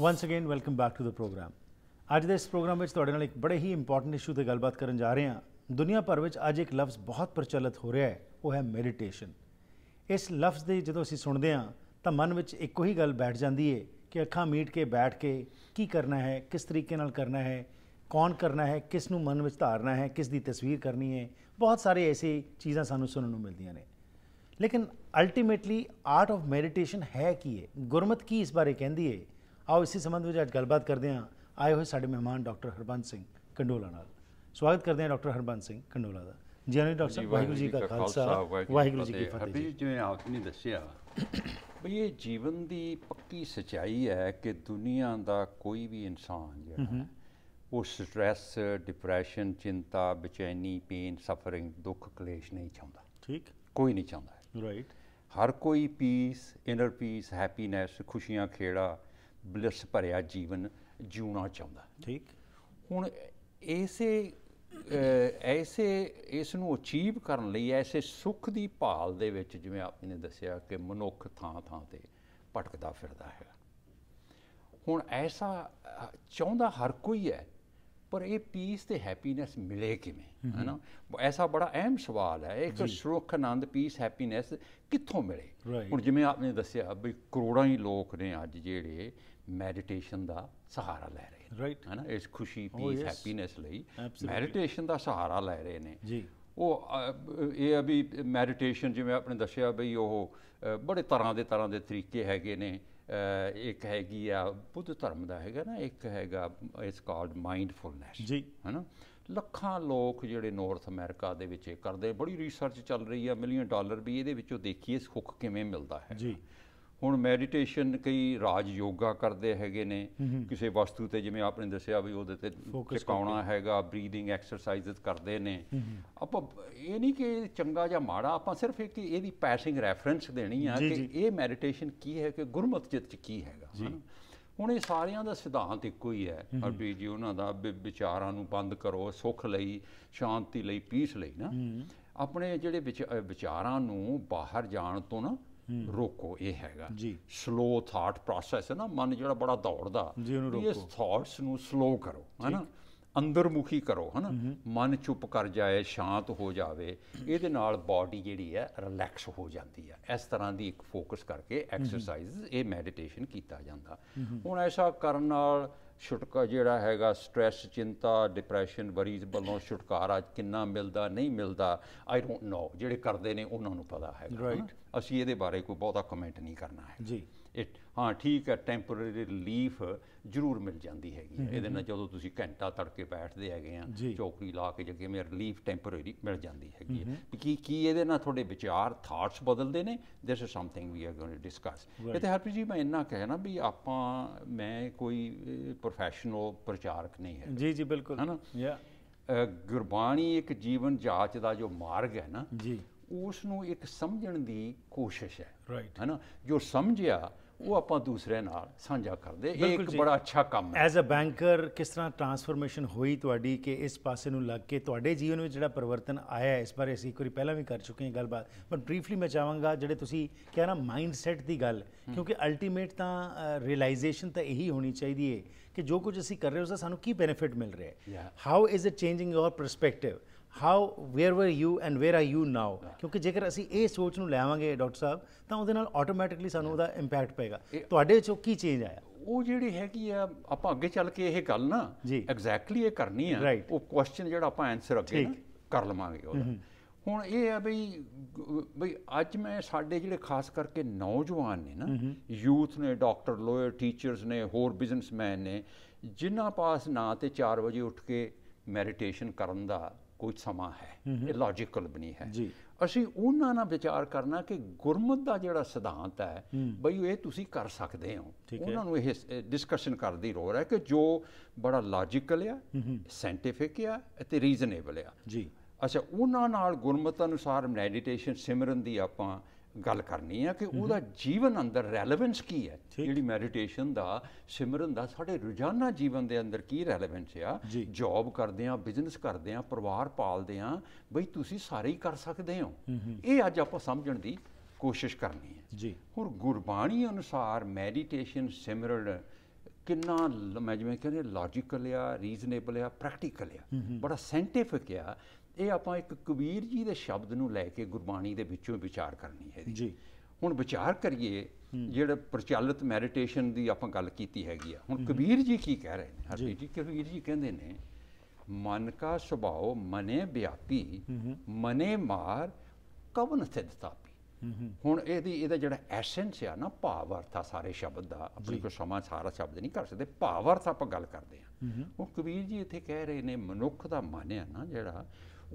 Once again welcome back to the program ਅੱਜ ਦੇ ਇਸ ਪ੍ਰੋਗਰਾਮ ਵਿੱਚ ਤੁਹਾਡੇ ਨਾਲ ਇੱਕ ਬੜੇ ਹੀ ਇੰਪੋਰਟੈਂਟ ਇਸ਼ੂ ਤੇ ਗੱਲਬਾਤ ਕਰਨ ਜਾ ਰਹੇ ਹਾਂ ਦੁਨੀਆ ਭਰ ਵਿੱਚ ਅੱਜ ਇੱਕ ਲਫ਼ਜ਼ ਬਹੁਤ ਪ੍ਰਚਲਿਤ ਹੋ ਰਿਹਾ ਹੈ ਉਹ ਹੈ ਮੈਡੀਟੇਸ਼ਨ ਇਸ ਲਫ਼ਜ਼ ਦੇ ਜਦੋਂ ਅਸੀਂ ਸੁਣਦੇ ਹਾਂ ਤਾਂ ਮਨ ਵਿੱਚ ਇੱਕੋ ਹੀ ਗੱਲ ਬੈਠ ਜਾਂਦੀ ਹੈ ਕਿ ਅੱਖਾਂ ਮੀਟ ਕੇ ਬੈਠ ਕੇ ਕੀ ਕਰਨਾ ਹੈ ਕਿਸ ਤਰੀਕੇ ਨਾਲ ਕਰਨਾ ਹੈ ਕੌਣ ਕਰਨਾ ਹੈ ਕਿਸ ਨੂੰ ਮਨ ਵਿੱਚ ਧਾਰਨਾ ਹੈ ਕਿਸ ਦੀ ਤਸਵੀਰ ਕਰਨੀ ਹੈ ਬਹੁਤ ਸਾਰੇ ਐਸੀ ਚੀਜ਼ਾਂ ਸਾਨੂੰ ਸੁਣਨ ਨੂੰ ਮਿਲਦੀਆਂ ਨੇ ਲੇਕਿਨ ਅਲਟੀਮੇਟਲੀ ਆਰਟ ਆਫ ਮੈਡੀਟੇਸ਼ਨ ਹੈ ਕੀ ਹੈ ਗੁਰਮਤ ਕੀ ਇਸ ਬਾਰੇ ਕਹਿੰਦੀ ਹੈ ਆਓ ਇਸੇ ਸੰਬੰਧ ਵਿੱਚ ਅੱਜ ਗੱਲਬਾਤ ਕਰਦੇ ਹਾਂ ਆਏ ਹੋਏ ਸਾਡੇ ਮਹਿਮਾਨ ਡਾਕਟਰ ਹਰਬੰਦ ਸਿੰਘ ਕੰਡੋਲਾ ਨਾਲ ਸਵਾਗਤ ਕਰਦੇ ਹਾਂ ਡਾਕਟਰ ਹਰਬੰਦ ਸਿੰਘ ਕੰਡੋਲਾ ਦਾ ਜੀ ਆਨੇ ਡਾਕਟਰ ਸਾਹਿਬ ਵਾਹਿਗੁਰੂ ਜੀ ਕਾ ਖਾਲਸਾ ਵਾਹਿਗੁਰੂ ਜੀ ਕੀ ਫਤਿਹ ਅਭੀ ਜਿਵੇਂ ਆਪ ਨੇ ਦੱਸਿਆ ਵੀ ਇਹ ਜੀਵਨ ਦੀ ਪੱਕੀ ਸਚਾਈ ਹੈ ਕਿ ਦੁਨੀਆ ਦਾ ਕੋਈ ਵੀ ਇਨਸਾਨ ਜਿਹੜਾ ਹੈ ਉਹ ਸਟ੍ਰੈਸ ਡਿਪਰੈਸ਼ਨ ਚਿੰਤਾ ਬੇਚੈਨੀ ਪੇਨ ਸਫਰਿੰਗ ਦੁੱਖ ਕਲੇਸ਼ ਨਹੀਂ ਚਾਹੁੰਦਾ ਠੀਕ ਕੋਈ ਨਹੀਂ ਚਾਹੁੰਦਾ ਰਾਈਟ ਹਰ ਕੋਈ ਪੀਸ ਇਨਰ ਪੀਸ ਹੈਪੀਨੈਸ ਖੁਸ਼ੀਆਂ ਖੇੜਾ ਬਲਿਸ ਭਰਿਆ ਜੀਵਨ ਜਿਉਣਾ ਚਾਹੁੰਦਾ ਠੀਕ ਹੁਣ ਐਸੇ ਐਸੇ ਇਸ ਨੂੰ ਅਚੀਵ ਕਰਨ ਲਈ ਐਸੇ ਸੁੱਖ ਦੀ ਭਾਲ ਦੇ ਵਿੱਚ ਜਿਵੇਂ ਆਪ ਨੇ ਦੱਸਿਆ ਕਿ ਮਨੁੱਖ ਥਾਂ ਥਾਂ ਤੇ ਭਟਕਦਾ ਫਿਰਦਾ ਹੈ ਹੁਣ ਐਸਾ ਚਾਹੁੰਦਾ ਹਰ ਕੋਈ ਹੈ ਪਰ ਇਹ ਪੀਸ ਤੇ ਹੈਪੀਨੈਸ ਮਿਲੇ ਕਿਵੇਂ ਹੈਨਾ ਐਸਾ ਬੜਾ ਅਹਿਮ ਸਵਾਲ ਹੈ ਇੱਕ ਸੁਖ ਆਨੰਦ ਪੀਸ ਹੈਪੀਨੈਸ ਕਿੱਥੋਂ ਮਿਲੇ ਹੁਣ ਜਿਵੇਂ ਆਪਨੇ ਦੱਸਿਆ ਬਈ ਕਰੋੜਾਂ ਹੀ ਲੋਕ ਨੇ ਅੱਜ ਜਿਹੜੇ ਮੈਡੀਟੇਸ਼ਨ ਦਾ ਸਹਾਰਾ ਲੈ ਰਹੇ ਨੇ ਰਾਈਟ ਹੈ ਨਾ ਇਸ ਖੁਸ਼ੀ ਪੀਸ oh, ਹੈਪੀਨੈਸ ਲਈ ਮੈਡੀਟੇਸ਼ਨ ਦਾ ਸਹਾਰਾ ਲੈ ਰਹੇ ਨੇ ਜੀ ਉਹ ਇਹ ਆ ਵੀ ਮੈਡੀਟੇਸ਼ਨ ਜਿਵੇਂ ਆਪਣੇ ਦੱਸਿਆ ਬਈ ਉਹ ਬੜੇ ਤਰ੍ਹਾਂ ਦੇ ਤਰ੍ਹਾਂ ਦੇ ਤਰੀਕੇ ਹੈਗੇ ਨੇ ਇੱਕ ਹੈਗੀ ਆ ਬੁੱਧ ਧਰਮ ਦਾ ਹੈਗਾ ਨਾ ਇੱਕ ਹੈਗਾ ਇਸ ਕਾਲਡ ਮਾਈਂਡਫੁਲਨੈਸ ਜੀ ਹੈਨਾ ਲੱਖਾਂ ਲੋਕ ਜਿਹੜੇ ਨਾਰਥ ਅਮਰੀਕਾ ਦੇ ਵਿੱਚ ਇਹ ਕਰਦੇ ਬੜੀ ਰਿਸਰਚ ਚੱਲ ਰਹੀ ਆ ਮਿਲੀਅਨ ਡਾਲਰ ਵੀ ਇਹਦੇ ਵਿੱਚੋਂ ਦੇਖੀਏ ਸੁੱਖ ਕਿਵੇਂ ਮਿਲਦਾ ਹੈ ਜੀ ਹੁਣ ਮੈਡੀਟੇਸ਼ਨ ਕਈ ਰਾਜ ਯੋਗਾ ਕਰਦੇ ਹੈਗੇ ਨੇ ਕਿਸੇ ਵਸਤੂ ਤੇ ਜਿਵੇਂ ਆਪਨੇ ਦੱਸਿਆ ਵੀ ਉਹਦੇ ਤੇ ਟਿਕਾਉਣਾ ਹੈਗਾ ਬਰੀਦਿੰਗ ਐਕਸਰਸਾਈਜ਼ਸ ਕਰਦੇ ਨੇ ਆਪਾਂ ਇਹ ਨਹੀਂ ਕਿ ਚੰਗਾ ਜਾਂ ਮਾੜਾ ਆਪਾਂ ਸਿਰਫ ਇੱਕ ਇਹਦੀ ਪੈਸਿੰਗ ਰੈਫਰੈਂਸ ਦੇਣੀ ਆ ਕਿ ਇਹ ਮੈਡੀਟੇਸ਼ਨ ਕੀ ਹੈ ਕਿ ਗੁਰਮਤਿ ਚਿਤ ਚ ਕੀ ਹੈਗਾ ਹੁਣ ਇਹ ਸਾਰਿਆਂ ਦਾ ਸਿਧਾਂਤ ਇੱਕੋ ਹੀ ਹੈ ਹਰਪ੍ਰੀਤ ਜੀ ਉਹਨਾਂ ਦਾ ਵਿਚਾਰਾਂ ਨੂੰ ਬੰਦ ਕਰੋ ਸੁੱਖ ਲਈ ਸ਼ਾਂਤੀ ਲਈ ਪੀਸ ਲਈ ਨਾ ਆਪਣੇ ਜਿਹੜੇ ਵਿਚਾਰਾਂ ਨੂੰ ਬਾਹਰ ਜਾਣ ਤੋਂ ਨਾ ਰੋਕੋ ਇਹ ਹੈਗਾ ਸਲੋ ਥਾਟ ਪ੍ਰੋਸੈਸ ਹੈ ਨਾ ਮਨ ਜਿਹੜਾ ਬੜਾ ਦੌੜਦਾ ਇਸ ਥਾਟਸ ਨੂੰ ਸਲੋ ਕਰੋ ਹੈਨਾ ਅੰਦਰਮੁਖੀ ਕਰੋ ਹੈਨਾ ਮਨ ਚੁੱਪ ਕਰ ਜਾਏ ਸ਼ਾਂਤ ਹੋ ਜਾਵੇ ਇਹਦੇ ਨਾਲ ਬਾਡੀ ਜਿਹੜੀ ਹੈ ਰਿਲੈਕਸ ਹੋ ਜਾਂਦੀ ਹੈ ਇਸ ਤਰ੍ਹਾਂ ਦੀ ਇੱਕ ਫੋਕਸ ਕਰਕੇ ਐਕਸਰਸਾਈਜ਼ ਇਹ ਮੈਡੀਟੇਸ਼ਨ ਕੀਤਾ ਜਾਂਦਾ ਹੁਣ ਐਸਾ ਕਰਨ ਨਾਲ ਛੁਟਕਾ ਜਿਹੜਾ ਹੈਗਾ ਸਟ्रेस ਚਿੰਤਾ ਡਿਪਰੈਸ਼ਨ ਵਰੀਜ਼ ਵੱਲੋਂ ਛੁਟਕਾਰਾ ਕਿੰਨਾ ਮਿਲਦਾ ਨਹੀਂ ਮਿਲਦਾ ਆਈ ਡੋਨਟ ਨੋ ਜਿਹੜੇ ਕਰਦੇ ਨੇ ਉਹਨਾਂ ਨੂੰ ਪਤਾ ਹੈ ਰਾਈਟ ਅਸੀਂ ਇਹਦੇ ਬਾਰੇ ਕੋਈ ਬਹੁਤਾ ਕਮੈਂਟ ਨਹੀਂ ਕਰਨਾ ਹੈ ਜੀ ਇਟ ਹਾਂ ਠੀਕ ਹੈ ਟੈਂਪੋਰਰੀ ਰਿਲੀਫ ਜ਼ਰੂਰ ਮਿਲ ਜਾਂਦੀ ਹੈਗੀ ਇਹਦੇ ਨਾਲ ਜਦੋਂ ਤੁਸੀਂ ਘੰਟਾ ਤੜਕੇ ਬੈਠਦੇ ਹੈਗੇ ਆ ਚੌਕੀ ਲਾ ਕੇ ਜੱਗੇ ਮੇ ਰਿਲੀਫ ਟੈਂਪੋਰਰੀ ਮਿਲ ਜਾਂਦੀ ਹੈਗੀ ਹੈ ਕੀ ਕੀ ਇਹਦੇ ਨਾਲ ਤੁਹਾਡੇ ਵਿਚਾਰ ਥਾਟਸ ਬਦਲਦੇ ਨੇ this is something we are going to discuss ਇਤੇ ਹਰਪ੍ਰੀਤ ਜੀ ਮੈਂ ਇੰਨਾ ਕਹਿਣਾ ਵੀ ਆਪਾਂ ਮੈਂ ਕੋਈ ਪ੍ਰੋਫੈਸ਼ਨਲ ਪ੍ਰਚਾਰਕ ਨਹੀਂ ਹੈ ਜੀ ਜੀ ਬਿਲਕੁਲ ਹੈ ਨਾ ਯਾ ਗੁਰਬਾਣੀ ਇੱਕ ਜੀਵਨ ਜਾਚ ਦਾ ਜੋ ਮਾਰਗ ਹੈ ਨਾ ਜੀ ਉਸ ਨੂੰ ਇੱਕ ਸਮਝਣ ਦੀ ਕੋਸ਼ਿਸ਼ ਹੈ ਰਾਈਟ ਹੈ ਨਾ ਜੋ ਸਮਝਿਆ ਉਹ ਆਪਾਂ ਦੂਸਰੇ ਨਾਲ ਸਾਂਝਾ ਕਰਦੇ ਇਹ ਇੱਕ ਬੜਾ ਅੱਛਾ ਕੰਮ ਹੈ ਐਜ਼ ਅ ਬੈਂਕਰ ਕਿਸ ਤਰ੍ਹਾਂ ਟਰਾਂਸਫਰਮੇਸ਼ਨ ਹੋਈ ਤੁਹਾਡੀ ਕਿ ਇਸ ਪਾਸੇ ਨੂੰ ਲੱਗ ਕੇ ਤੁਹਾਡੇ ਜੀਵਨ ਵਿੱਚ ਜਿਹੜਾ ਪਰਿਵਰਤਨ ਆਇਆ ਇਸ ਬਾਰੇ ਅਸੀਂ ਕੋਈ ਪਹਿਲਾਂ ਵੀ ਕਰ ਚੁੱਕੇ ਹਾਂ ਗੱਲਬਾਤ ਪਰ ਬਰੀਫਲੀ ਮੈਂ ਚਾਹਾਂਗਾ ਜਿਹੜੇ ਤੁਸੀਂ ਕਹਿ ਮਾਈਂਡਸੈਟ ਦੀ ਗੱਲ ਕਿਉਂਕਿ ਅਲਟੀਮੇਟ ਤਾਂ ਰਿਅਲਾਈਜੇਸ਼ਨ ਤਾਂ ਇਹੀ ਹੋਣੀ ਚਾਹੀਦੀ ਹੈ ਕਿ ਜੋ ਕੁਝ ਅਸੀਂ ਕਰ ਰਹੇ ਹਾਂ ਉਸ ਦਾ ਸਾਨੂੰ ਕੀ ਬੈਨੀਫਿਟ ਮਿਲ ਰਿਹਾ ਹੈ how is it changing your perspective how were were you and where are you now ਕਿਉਂਕਿ ਜੇਕਰ ਅਸੀਂ ਇਹ ਸੋਚ ਨੂੰ ਲਿਆਵਾਂਗੇ ਡਾਕਟਰ ਸਾਹਿਬ ਤਾਂ ਉਹਦੇ ਨਾਲ ਆਟੋਮੈਟਿਕਲੀ ਸਾਨੂੰ ਉਹਦਾ ਇੰਪੈਕਟ ਪਏਗਾ ਤੁਹਾਡੇ ਚੋਂ ਕੀ ਚੇਂਜ ਆਇਆ ਉਹ ਜਿਹੜੀ ਹੈਗੀ ਆ ਆਪਾਂ ਅੱਗੇ ਚੱਲ ਕੇ ਇਹ ਗੱਲ ਨਾ ਐਗਜ਼ੈਕਟਲੀ ਇਹ ਕਰਨੀ ਆ ਉਹ ਕੁਐਸਚਨ ਜਿਹੜਾ ਆਪਾਂ ਆਨਸਰ ਅੱਗੇ ਕਰ ਲਵਾਂਗੇ ਉਹਦਾ ਹੁਣ ਇਹ ਆ ਬਈ ਬਈ ਅੱਜ ਮੈਂ ਸਾਡੇ ਜਿਹੜੇ ਖਾਸ ਕਰਕੇ ਨੌਜਵਾਨ ਨੇ ਨਾ ਯੂਥ ਨੇ ਡਾਕਟਰ ਲੋਅਰ ਟੀਚਰਸ ਨੇ ਹੋਰ ਬਿਜ਼ਨਸਮੈਨ ਨੇ ਜਿਨ੍ਹਾਂ ਪਾਸ ਨਾ ਤੇ 4 ਵਜੇ ਉੱਠ ਕੇ ਮੈਡੀਟੇਸ਼ਨ ਕਰਨ ਦਾ ਕੋਈ ਸਮਾਂ ਹੈ ਇਹ ਲੌਜੀਕਲ ਬਣੀ ਹੈ ਜੀ ਅਸੀਂ ਉਹਨਾਂ ਨਾਲ ਵਿਚਾਰ ਕਰਨਾ ਕਿ ਗੁਰਮਤ ਦਾ ਜਿਹੜਾ ਸਿਧਾਂਤ ਹੈ ਬਈ ਇਹ ਤੁਸੀਂ ਕਰ ਸਕਦੇ ਹੋ ਉਹਨਾਂ ਨੂੰ ਇਹ ਡਿਸਕਸ਼ਨ ਕਰਦੀ ਲੋੜ ਹੈ ਕਿ ਜੋ ਬੜਾ ਲੌਜੀਕਲ ਆ ਸੈਂਟੀਫਿਕ ਆ ਅਤੇ ਰੀਜ਼ਨੇਬਲ ਆ ਜੀ ਅੱਛਾ ਉਹਨਾਂ ਨਾਲ ਗੁਰਮਤ ਅਨੁਸਾਰ ਮੈਡੀਟੇਸ਼ਨ ਸਿਮਰਨ ਦੀ ਆਪਾਂ ਗੱਲ ਕਰਨੀ ਹੈ ਕਿ ਉਹਦਾ ਜੀਵਨ ਅੰਦਰ ਰੈਲੇਵੈਂਸ ਕੀ ਹੈ ਜਿਹੜੀ ਮੈਡੀਟੇਸ਼ਨ ਦਾ ਸਿਮਰਨ ਦਾ ਸਾਡੇ ਰੋਜ਼ਾਨਾ ਜੀਵਨ ਦੇ ਅੰਦਰ ਕੀ ਰੈਲੇਵੈਂਸ ਆ ਜੌਬ ਕਰਦੇ ਆ ਬਿਜ਼ਨਸ ਕਰਦੇ ਆ ਪਰਿਵਾਰ ਪਾਲਦੇ ਆ ਬਈ ਤੁਸੀਂ ਸਾਰੇ ਹੀ ਕਰ ਸਕਦੇ ਹੋ ਇਹ ਅੱਜ ਆਪਾਂ ਸਮਝਣ ਦੀ ਕੋਸ਼ਿਸ਼ ਕਰਨੀ ਹੈ ਜੀ ਹੁਣ ਗੁਰਬਾਣੀ ਅਨੁਸਾਰ ਮੈਡੀਟੇਸ਼ਨ ਸਿਮਰਨ ਕਿੰਨਾ ਮੈਂ ਜਿਵੇਂ ਕਹਿੰਦੇ ਲੌਜੀਕਲ ਆ ਰੀਜ਼ਨੇਬਲ ਆ ਪ੍ਰੈਕਟੀਕਲ ਆ ਬੜਾ ਸੈਂਟੀਫਿਕ ਆ ਇਹ ਆਪਾਂ ਇੱਕ ਕਬੀਰ ਜੀ ਦੇ ਸ਼ਬਦ ਨੂੰ ਲੈ ਕੇ ਗੁਰਬਾਣੀ ਦੇ ਵਿੱਚੋਂ ਵਿਚਾਰ ਕਰਨੀ ਹੈ ਜੀ ਹੁਣ ਵਿਚਾਰ ਕਰੀਏ ਜਿਹੜਾ ਪ੍ਰਚਲਿਤ ਮੈਡੀਟੇਸ਼ਨ ਦੀ ਆਪਾਂ ਗੱਲ ਕੀਤੀ ਹੈਗੀ ਆ ਹੁਣ ਕਬੀਰ ਜੀ ਕੀ ਕਹਿ ਰਹੇ ਨੇ ਹਰਜੀਤ ਜੀ ਕਬੀਰ ਜੀ ਕਹਿੰਦੇ ਨੇ ਮਨ ਕਾ ਸੁਭਾਉ ਮਨੇ ਵਿਆਪੀ ਮਨੇ ਮਾਰ ਕਵਨ ਸਿਧ ਹੁਣ ਇਹਦੀ ਇਹਦਾ ਜਿਹੜਾ ਐਸੈਂਸ ਆ ਨਾ ਭਾਵ ਅਰਥ ਆ ਸਾਰੇ ਸ਼ਬਦ ਦਾ ਆਪਣੀ ਕੋ ਸਮਾਂ ਸਾਰਾ ਸ਼ਬਦ ਨਹੀਂ ਕਰ ਸਕਦੇ ਭਾਵ ਅਰਥ ਆਪਾਂ ਗੱਲ ਕਰਦੇ ਆ ਉਹ ਕਬੀਰ ਜੀ ਇੱਥੇ ਕਹਿ ਰਹੇ ਨੇ ਮਨੁੱਖ ਦਾ ਮਨ ਆ ਨਾ ਜਿਹੜਾ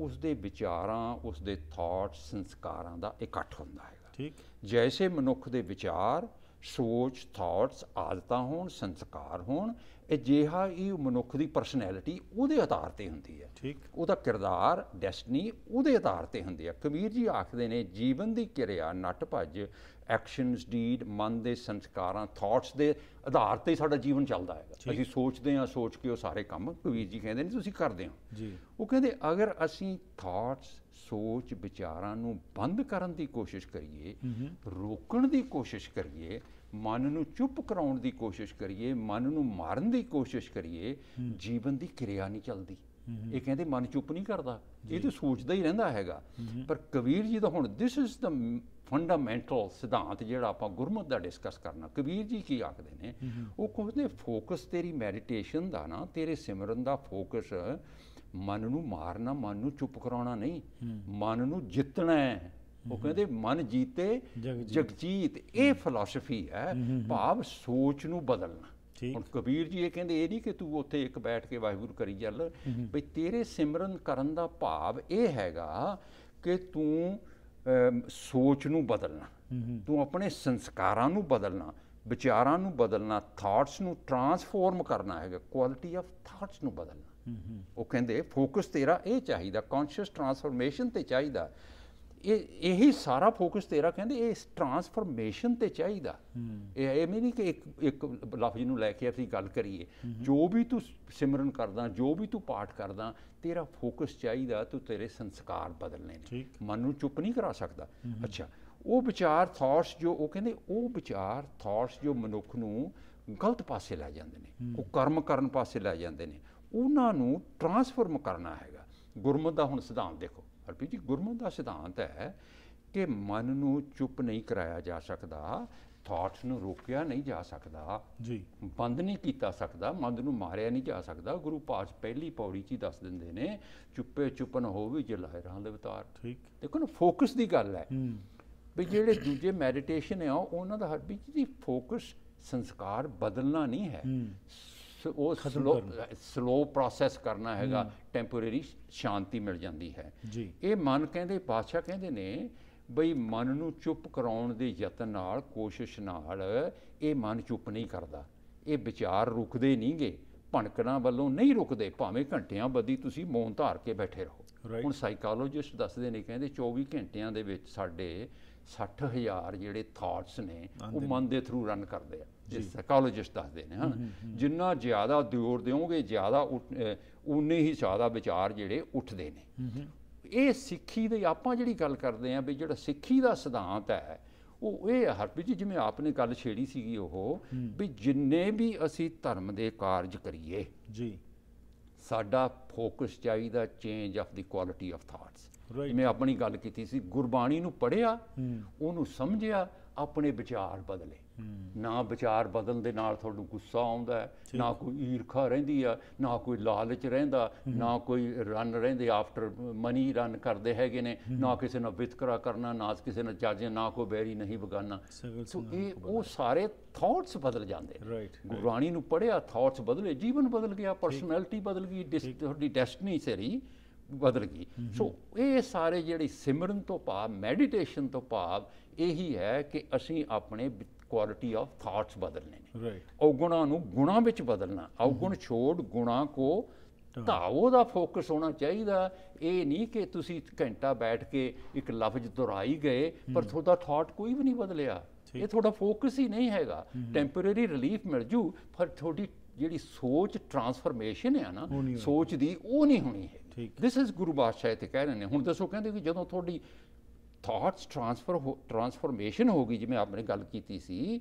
ਉਸ ਦੇ ਵਿਚਾਰਾਂ ਉਸ ਦੇ ਥਾਟ ਸੰਸਕਾਰਾਂ ਦਾ ਇਕੱਠ ਹੁੰਦਾ ਹੈਗਾ ਠੀਕ ਜੈਸੇ ਮਨੁੱਖ ਦੇ ਵਿਚਾਰ ਸੋਚ ਥਾਟਸ ਆਦਤਾਂ ਹੋਣ ਸੰਸਕਾਰ ਹੋਣ ਅਜਿਹਾ ਹੀ ਮਨੁੱਖ ਦੀ ਪਰਸਨੈਲਿਟੀ ਉਹਦੇ ਆਧਾਰ ਤੇ ਹੁੰਦੀ ਹੈ ਠੀਕ ਉਹਦਾ ਕਿਰਦਾਰ ਡੈਸਟਨੀ ਉਹਦੇ ਆਧਾਰ ਤੇ ਹੁੰਦੀ ਹੈ ਕਬੀਰ ਜੀ ਆਖਦੇ ਨੇ ਜੀਵਨ ਦੀ ਕਿਰਿਆ ਨਟ ਭਜ ਐਕਸ਼ਨਸ ਡੀਡ ਮਨ ਦੇ ਸੰਸਕਾਰਾਂ ਥਾਟਸ ਦੇ ਆਧਾਰ ਤੇ ਸਾਡਾ ਜੀਵਨ ਚੱਲਦਾ ਹੈਗਾ ਅਸੀਂ ਸੋਚਦੇ ਹਾਂ ਸੋਚ ਕੇ ਉਹ ਸਾਰੇ ਕੰਮ ਕਬੀਰ ਜੀ ਕਹਿੰਦੇ ਨੇ ਤੁਸੀਂ ਕਰਦੇ ਹੋ ਜੀ ਉਹ ਕਹਿੰਦੇ ਅਗਰ ਅਸੀਂ ਥਾਟਸ ਸੋਚ ਵਿਚਾਰਾਂ ਨੂੰ ਬੰਦ ਕਰਨ ਦੀ ਕੋਸ਼ਿਸ਼ ਕਰੀਏ ਰੋਕਣ ਦੀ ਕੋਸ਼ਿਸ਼ ਕਰੀਏ ਮਨ ਨੂੰ ਚੁੱਪ ਕਰਾਉਣ ਦੀ ਕੋਸ਼ਿਸ਼ ਕਰੀਏ ਮਨ ਨੂੰ ਮਾਰਨ ਦੀ ਕੋਸ਼ਿਸ਼ ਕਰੀਏ ਜੀਵਨ ਦੀ ਕਿਰਿਆ ਨਹੀਂ ਚੱਲਦੀ ਇਹ ਕਹਿੰਦੇ ਮਨ ਚੁੱਪ ਨਹੀਂ ਕਰਦਾ ਇਹ ਤਾਂ ਸੋਚਦਾ ਹੀ ਰਹਿੰਦਾ ਹੈਗਾ ਪਰ ਕਬੀਰ ਜੀ ਦਾ ਹੁਣ ਥਿਸ ਇਜ਼ ਦਾ ਫੰਡਾਮੈਂਟਲ ਸਿਧਾਂਤ ਜਿਹੜਾ ਆਪਾਂ ਗੁਰਮਤ ਦਾ ਡਿਸਕਸ ਕਰਨਾ ਕਬੀਰ ਜੀ ਕੀ ਆਖਦੇ ਨੇ ਉਹ ਕਹਿੰਦੇ ਫੋਕਸ ਤੇਰੀ ਮੈਡੀਟੇਸ਼ਨ ਦਾ ਨਾ ਤੇਰੇ ਸਿਮਰਨ ਦਾ ਫੋਕਸ ਮਨ ਨੂੰ ਮਾਰਨਾ ਮਨ ਨੂੰ ਚੁੱਪ ਕਰਾਉਣਾ ਨਹੀਂ ਮਨ ਨੂੰ ਜਿੱਤਣਾ ਹੈ ਉਹ ਕਹਿੰਦੇ ਮਨ ਜੀਤੇ ਜਗਜੀਤ ਇਹ ਫਿਲਾਸਫੀ ਹੈ ਭਾਵ ਸੋਚ ਨੂੰ ਬਦਲਣਾ ਹੁਣ ਕਬੀਰ ਜੀ ਇਹ ਕਹਿੰਦੇ ਇਹ ਨਹੀਂ ਕਿ ਤੂੰ ਉੱਥੇ ਇੱਕ ਬੈਠ ਕੇ ਵਾਹਿਗੁਰੂ ਕਰੀ ਚੱਲ ਬਈ ਤੇਰੇ ਸਿਮਰਨ ਕਰਨ ਦਾ ਭਾਵ ਇਹ ਹੈਗਾ ਕਿ ਤੂੰ ਸੋਚ ਨੂੰ ਬਦਲਣਾ ਤੂੰ ਆਪਣੇ ਸੰਸਕਾਰਾਂ ਨੂੰ ਬਦਲਣਾ ਵਿਚਾਰਾਂ ਨੂੰ ਬਦਲਣਾ ਥਾਟਸ ਨੂੰ ਟਰਾਂਸਫਾਰਮ ਕਰਨਾ ਹੈਗਾ ਕੁਆਲਿਟੀ ਆਫ ਥਾਟਸ ਨੂੰ ਬਦਲਣਾ ਉਹ ਕਹਿੰਦੇ ਫੋਕਸ ਤੇਰਾ ਇਹ ਚਾਹੀਦਾ ਕੌਨਸ਼ੀਅਸ ਟਰਾਂਸਫਾਰਮੇਸ਼ਨ ਤੇ ਚਾਹੀਦਾ ਇਹ ਇਹੀ ਸਾਰਾ ਫੋਕਸ ਤੇਰਾ ਕਹਿੰਦੇ ਇਹ ਟਰਾਂਸਫਰਮੇਸ਼ਨ ਤੇ ਚਾਹੀਦਾ ਇਹ ਇਹ ਨਹੀਂ ਕਿ ਇੱਕ ਇੱਕ ਲਫ਼ਜ਼ ਨੂੰ ਲੈ ਕੇ ਅਸੀਂ ਗੱਲ ਕਰੀਏ ਜੋ ਵੀ ਤੂੰ ਸਿਮਰਨ ਕਰਦਾ ਜੋ ਵੀ ਤੂੰ ਪਾਠ ਕਰਦਾ ਤੇਰਾ ਫੋਕਸ ਚਾਹੀਦਾ ਤੂੰ ਤੇਰੇ ਸੰਸਕਾਰ ਬਦਲਨੇ ਨੇ ਮਨ ਨੂੰ ਚੁੱਪ ਨਹੀਂ ਕਰਾ ਸਕਦਾ ਅੱਛਾ ਉਹ ਵਿਚਾਰ ਥੌਟਸ ਜੋ ਉਹ ਕਹਿੰਦੇ ਉਹ ਵਿਚਾਰ ਥੌਟਸ ਜੋ ਮਨੁੱਖ ਨੂੰ ਗਲਤ ਪਾਸੇ ਲੈ ਜਾਂਦੇ ਨੇ ਉਹ ਕਰਮ ਕਰਨ ਪਾਸੇ ਲੈ ਜਾਂਦੇ ਨੇ ਉਹਨਾਂ ਨੂੰ ਟਰਾਂਸਫਰਮ ਕਰਨਾ ਹੈਗਾ ਗੁਰਮਤ ਦਾ ਹੁਣ ਸਿਧਾਂਤ ਦੇਖੋ ਅਰਪੀ ਜੀ ਗੁਰਮਤ ਦਾ ਸਿਧਾਂਤ ਹੈ ਕਿ ਮਨ ਨੂੰ ਚੁੱਪ ਨਹੀਂ ਕਰਾਇਆ ਜਾ ਸਕਦਾ ਥਾਟਸ ਨੂੰ ਰੋਕਿਆ ਨਹੀਂ ਜਾ ਸਕਦਾ ਜੀ ਬੰਦ ਨਹੀਂ ਕੀਤਾ ਸਕਦਾ ਮਨ ਨੂੰ ਮਾਰਿਆ ਨਹੀਂ ਜਾ ਸਕਦਾ ਗੁਰੂ ਪਾਸ ਪਹਿਲੀ ਪੌੜੀ 'ਚ ਹੀ ਦੱਸ ਦਿੰਦੇ ਨੇ ਚੁੱਪੇ ਚੁੱਪਨ ਹੋਵੇ ਜੇ ਲਹਿਰਾਂ ਦੇ ਵਿਤਾਰ ਠੀਕ ਦੇਖੋ ਨਾ ਫੋਕਸ ਦੀ ਗੱਲ ਹੈ ਵੀ ਜਿਹੜੇ ਦੂਜੇ ਮੈਡੀਟੇਸ਼ਨ ਆ ਉਹਨਾਂ ਦਾ ਹਰ ਵੀ ਜੀ ਫੋਕਸ ਸੰਸਕਾਰ ਬਦਲਣਾ ਨਹੀਂ ਹੈ ਉਹ ਸਲੋ ਸਲੋ ਪ੍ਰੋਸੈਸ ਕਰਨਾ ਹੈਗਾ ਟੈਂਪੋਰੇਰੀ ਸ਼ਾਂਤੀ ਮਿਲ ਜਾਂਦੀ ਹੈ ਜੀ ਇਹ ਮਨ ਕਹਿੰਦੇ ਪਾਤਸ਼ਾਹ ਕਹਿੰਦੇ ਨੇ ਬਈ ਮਨ ਨੂੰ ਚੁੱਪ ਕਰਾਉਣ ਦੇ ਯਤਨ ਨਾਲ ਕੋਸ਼ਿਸ਼ ਨਾਲ ਇਹ ਮਨ ਚੁੱਪ ਨਹੀਂ ਕਰਦਾ ਇਹ ਵਿਚਾਰ ਰੁਕਦੇ ਨਹੀਂਗੇ ਭਣਕਣਾ ਵੱਲੋਂ ਨਹੀਂ ਰੁਕਦੇ ਭਾਵੇਂ ਘੰਟਿਆਂ ਬੱਦੀ ਤੁਸੀਂ ਮੌਨ ਧਾਰ ਕੇ ਬੈਠੇ ਰਹੋ ਹੁਣ ਸਾਈਕੋਲੋਜਿਸਟ ਦੱਸਦੇ ਨੇ ਕਹਿੰਦੇ 24 ਘੰਟਿਆਂ ਦੇ ਵਿੱਚ ਸਾਡੇ 60000 ਜਿਹੜੇ ਥਾਟਸ ਨੇ ਉਹ ਮਨ ਦੇ ਥਰੂ ਰਨ ਕਰਦੇ ਆ ਜਿਸ ਸਾਈਕੋਲੋਜਿਸਟ ਦੱਸਦੇ ਨੇ ਹਨ ਜਿੰਨਾ ਜ਼ਿਆਦਾ ਦਿਓਰ ਦਿਓਗੇ ਜ਼ਿਆਦਾ ਉਨੇ ਹੀ ਜ਼ਿਆਦਾ ਵਿਚਾਰ ਜਿਹੜੇ ਉੱਠਦੇ ਨੇ ਇਹ ਸਿੱਖੀ ਦੇ ਆਪਾਂ ਜਿਹੜੀ ਗੱਲ ਕਰਦੇ ਆ ਵੀ ਜਿਹੜਾ ਸਿੱਖੀ ਦਾ ਸਿਧਾਂਤ ਹੈ ਉਹ ਇਹ ਹਰਪ੍ਰੀਤ ਜੀ ਜਿਵੇਂ ਆਪਨੇ ਗੱਲ ਛੇੜੀ ਸੀਗੀ ਉਹ ਵੀ ਜਿੰਨੇ ਵੀ ਅਸੀਂ ਧਰਮ ਦੇ ਕਾਰਜ ਕਰੀਏ ਜੀ ਸਾਡਾ ਫੋਕਸ ਚਾਹੀਦਾ ਚੇਂਜ ਆਫ ਦੀ ਕੁਆਲਿਟੀ ਆਫ ਥਾਟਸ ਮੈਂ ਆਪਣੀ ਗੱਲ ਕੀਤੀ ਸੀ ਗੁਰਬਾਣੀ ਨੂੰ ਪੜਿਆ ਉਹਨੂੰ ਸਮਝਿਆ ਆਪਣੇ ਵਿਚਾਰ ਬਦਲੇ ਨਾ ਵਿਚਾਰ ਬਦਲਣ ਦੇ ਨਾਲ ਤੁਹਾਨੂੰ ਗੁੱਸਾ ਆਉਂਦਾ ਹੈ ਨਾ ਕੋਈ ਈਰਖਾ ਰਹਿੰਦੀ ਆ ਨਾ ਕੋਈ ਲਾਲਚ ਰਹਿੰਦਾ ਨਾ ਕੋਈ ਰਨ ਰਹਿੰਦੇ ਆਫਟਰ ਮਨੀ ਰਨ ਕਰਦੇ ਹੈਗੇ ਨੇ ਨਾ ਕਿਸੇ ਨਾਲ ਵਿਤਕਰਾ ਕਰਨਾ ਨਾ ਕਿਸੇ ਨਾਲ ਚਾਰਜ ਨਾ ਕੋ ਬੈਰੀ ਨਹੀਂ ਬਗਾਨਾ ਸੋ ਇਹ ਉਹ ਸਾਰੇ ਥਾਟਸ ਬਦਲ ਜਾਂਦੇ ਰਾਈਟ ਗੁਰਬਾਣੀ ਨੂੰ ਪੜਿਆ ਥਾਟਸ ਬਦਲੇ ਜੀਵਨ ਬਦਲ ਗਿਆ ਪਰਸਨੈਲਿਟੀ ਬਦਲ ਗਈ ਤੁਹਾਡੀ ਡੈਸਟੀਨੀ ਸੇਰੀ ਬਦਲ ਗਈ ਸੋ ਇਹ ਸਾਰੇ ਜਿਹੜੀ ਸਿਮਰਨ ਤੋਂ ਭਾਵ ਮੈਡੀਟੇਸ਼ਨ ਤੋਂ ਭਾਵ ਇਹੀ ਹੈ ਕਿ ਅਸੀਂ ਆਪਣੇ ਕੁਆਲਿਟੀ ਆਫ ਥਾਟਸ ਬਦਲਨੇ ਨੇ ਰਾਈਟ ਔਗੁਣਾਂ ਨੂੰ ਗੁਣਾ ਵਿੱਚ ਬਦਲਣਾ ਔਗੁਣ ਛੋੜ ਗੁਣਾ ਕੋ ਧਾਵੋ ਦਾ ਫੋਕਸ ਹੋਣਾ ਚਾਹੀਦਾ ਇਹ ਨਹੀਂ ਕਿ ਤੁਸੀਂ ਘੰਟਾ ਬੈਠ ਕੇ ਇੱਕ ਲਫ਼ਜ਼ ਦੁਹਰਾਈ ਗਏ ਪਰ ਤੁਹਾਡਾ ਥਾਟ ਕੋਈ ਵੀ ਨਹੀਂ ਬਦਲਿਆ ਇਹ ਤੁਹਾਡਾ ਫੋਕਸ ਹੀ ਨਹੀਂ ਹੈਗਾ ਟੈਂਪਰੇਰੀ ਰਿਲੀਫ ਮਿਲ ਜੂ ਪਰ ਤੁਹਾਡੀ ਜਿਹੜੀ ਸੋਚ ਟਰਾਂਸਫਰਮੇਸ਼ਨ ਹੈ ਨਾ ਸੋਚ ਦੀ ਉਹ ਨਹੀਂ ਹੋਣੀ ਹੈ ਠੀਕ ਥਿਸ ਇਜ਼ ਗੁਰੂ ਬਾਦਸ਼ਾਹ ਤੇ ਕਹਿ ਰਹੇ ਨੇ ਹੁਣ ਦੱਸੋ ਕਹਿੰਦੇ ਕਿ ਜਦੋਂ ਤੁਹਾਡੀ ਥਾਟਸ ਟਰਾਂਸਫਰ ਟਰਾਂਸਫਰਮੇਸ਼ਨ ਹੋ ਗਈ ਜਿਵੇਂ ਆਪਨੇ ਗੱਲ ਕੀਤੀ ਸੀ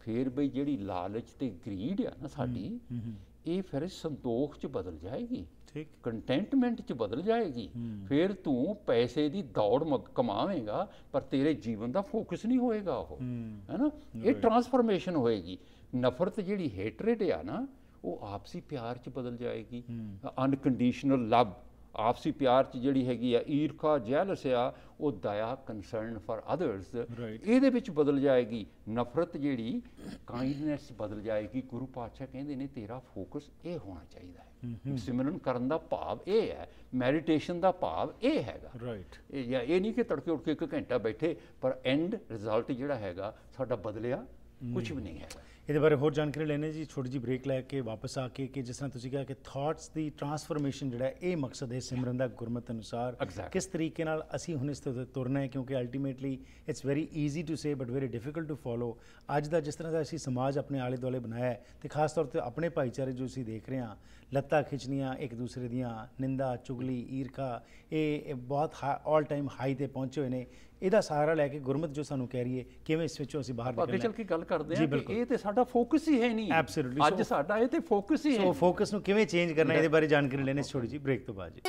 ਫਿਰ ਬਈ ਜਿਹੜੀ ਲਾਲਚ ਤੇ ਗਰੀਡ ਆ ਨਾ ਸਾਡੀ ਇਹ ਫਿਰ ਸੰਤੋਖ ਚ ਬਦਲ ਜਾਏਗੀ ਠੀਕ ਕੰਟੈਂਟਮੈਂਟ ਚ ਬਦਲ ਜਾਏਗੀ ਫਿਰ ਤੂੰ ਪੈਸੇ ਦੀ ਦੌੜ ਕਮਾਵੇਂਗਾ ਪਰ ਤੇਰੇ ਜੀਵਨ ਦਾ ਫੋਕਸ ਨਹੀਂ ਹੋਏਗਾ ਉਹ ਹੈਨਾ ਇਹ ਟਰਾਂਸਫਰਮੇਸ਼ਨ ਹੋਏਗੀ ਨਫ਼ਰਤ ਜਿਹੜੀ ਹੇਟਰਡ ਆ ਨਾ ਉਹ ਆਪਸੀ ਪਿਆਰ ਚ ਬਦਲ ਜਾਏਗੀ ਅਨਕੰਡੀਸ਼ਨਲ ਲਵ ਆਪਸੀ ਪਿਆਰ 'ਚ ਜਿਹੜੀ ਹੈਗੀ ਆ ਈਰਖਾ ਜੈਲਸ ਆ ਉਹ ਦਇਆ ਕਨਸਰਨ ਫਾਰ ਅਦਰਸ ਇਹਦੇ ਵਿੱਚ ਬਦਲ ਜਾਏਗੀ ਨਫ਼ਰਤ ਜਿਹੜੀ ਕਾਈਂਡਨੈਸ ਬਦਲ ਜਾਏਗੀ ਗੁਰੂ ਪਾਤਸ਼ਾਹ ਕਹਿੰਦੇ ਨੇ ਤੇਰਾ ਫੋਕਸ ਇਹ ਹੋਣਾ ਚਾਹੀਦਾ ਹੈ ਸਿਮਰਨ ਕਰਨ ਦਾ ਭਾਵ ਇਹ ਹੈ ਮੈਡੀਟੇਸ਼ਨ ਦਾ ਭਾਵ ਇਹ ਹੈਗਾ ਰਾਈਟ ਜਾਂ ਇਹ ਨਹੀਂ ਕਿ ਤੜਕੇ ਉੱਠ ਕੇ ਇੱਕ ਘੰਟਾ ਬੈਠੇ ਪਰ ਐਂਡ ਰਿਜ਼ਲਟ ਜਿਹੜਾ ਹੈਗਾ ਸਾਡਾ ਬਦਲਿਆ ਕੁਝ ਵੀ ਨਹੀਂ ਹੈਗਾ ਇਹਦੇ ਬਾਰੇ ਹੋਰ ਜਾਣਕਾਰੀ ਲੈਣੇ ਜੀ ਛੋਟੀ ਜੀ ਬ੍ਰੇਕ ਲੈ ਕੇ ਵਾਪਸ ਆ ਕੇ ਕਿ ਜਿਸ ਤਰ੍ਹਾਂ ਤੁਸੀਂ ਕਿਹਾ ਕਿ ਥਾਟਸ ਦੀ ਟਰਾਂਸਫਰਮੇਸ਼ਨ ਜਿਹੜਾ ਇਹ ਮਕਸਦ ਹੈ ਸਿਮਰਨ ਦਾ ਗੁਰਮਤ ਅਨੁਸਾਰ ਕਿਸ ਤਰੀਕੇ ਨਾਲ ਅਸੀਂ ਹੁਣ ਇਸ ਤੇ ਤੁਰਨਾ ਹੈ ਕਿਉਂਕਿ ultimately it's very easy to say but very difficult to follow ਅੱਜ ਦਾ ਜਿਸ ਤਰ੍ਹਾਂ ਦਾ ਅਸੀਂ ਸਮਾਜ ਆਪਣੇ ਆਲੇ ਦੁਆਲੇ ਬਣਾਇਆ ਹੈ ਤੇ ਖਾਸ ਤੌਰ ਤੇ ਆਪਣੇ ਭਾਈਚਾਰੇ ਜੋ ਅਸੀਂ ਦੇਖ ਰਹੇ ਹਾਂ ਲੱਤਾਂ ਖਿੱਚਣੀਆਂ ਇੱਕ ਦੂਸਰੇ ਦੀਆਂ ਨਿੰਦਾ ਚੁਗਲੀ ਈਰਖਾ ਇਹ ਬਹੁਤ ਆਲ ਟਾਈਮ ਹਾਈ ਤੇ ਪਹੁੰਚੇ ਹੋਏ ਨੇ ਇਹਦਾ ਸਹਾਰਾ ਲੈ ਕੇ ਗੁਰਮਤ ਜੋ ਸਾਨੂੰ ਕਹਿ ਰਹੀ ਹੈ ਕਿਵੇਂ ਇਸ ਵਿੱਚੋਂ ਅਸੀਂ ਬਾਹਰ ਨਿਕਲਣਾ ਅੱਗੇ ਚੱਲ ਕੇ ਗੱਲ ਕਰਦੇ ਹਾਂ ਕਿ ਇਹ ਤੇ ਸਾਡਾ ਫੋਕਸ ਹੀ ਹੈ ਨਹੀਂ ਐਬਸੋਲੂਟਲੀ ਅੱਜ ਸਾਡਾ ਇਹ ਤੇ ਫੋਕਸ ਹੀ ਹੈ ਸੋ ਫੋਕਸ ਨੂੰ ਕਿਵੇਂ ਚੇਂਜ ਕਰਨਾ ਇਹਦੇ ਬਾਰੇ ਜਾਣਕਾਰੀ ਲੈਣੇ ਛੋੜੀ ਜੀ ਬ੍ਰੇਕ ਤੋਂ ਬਾਅਦ ਜੀ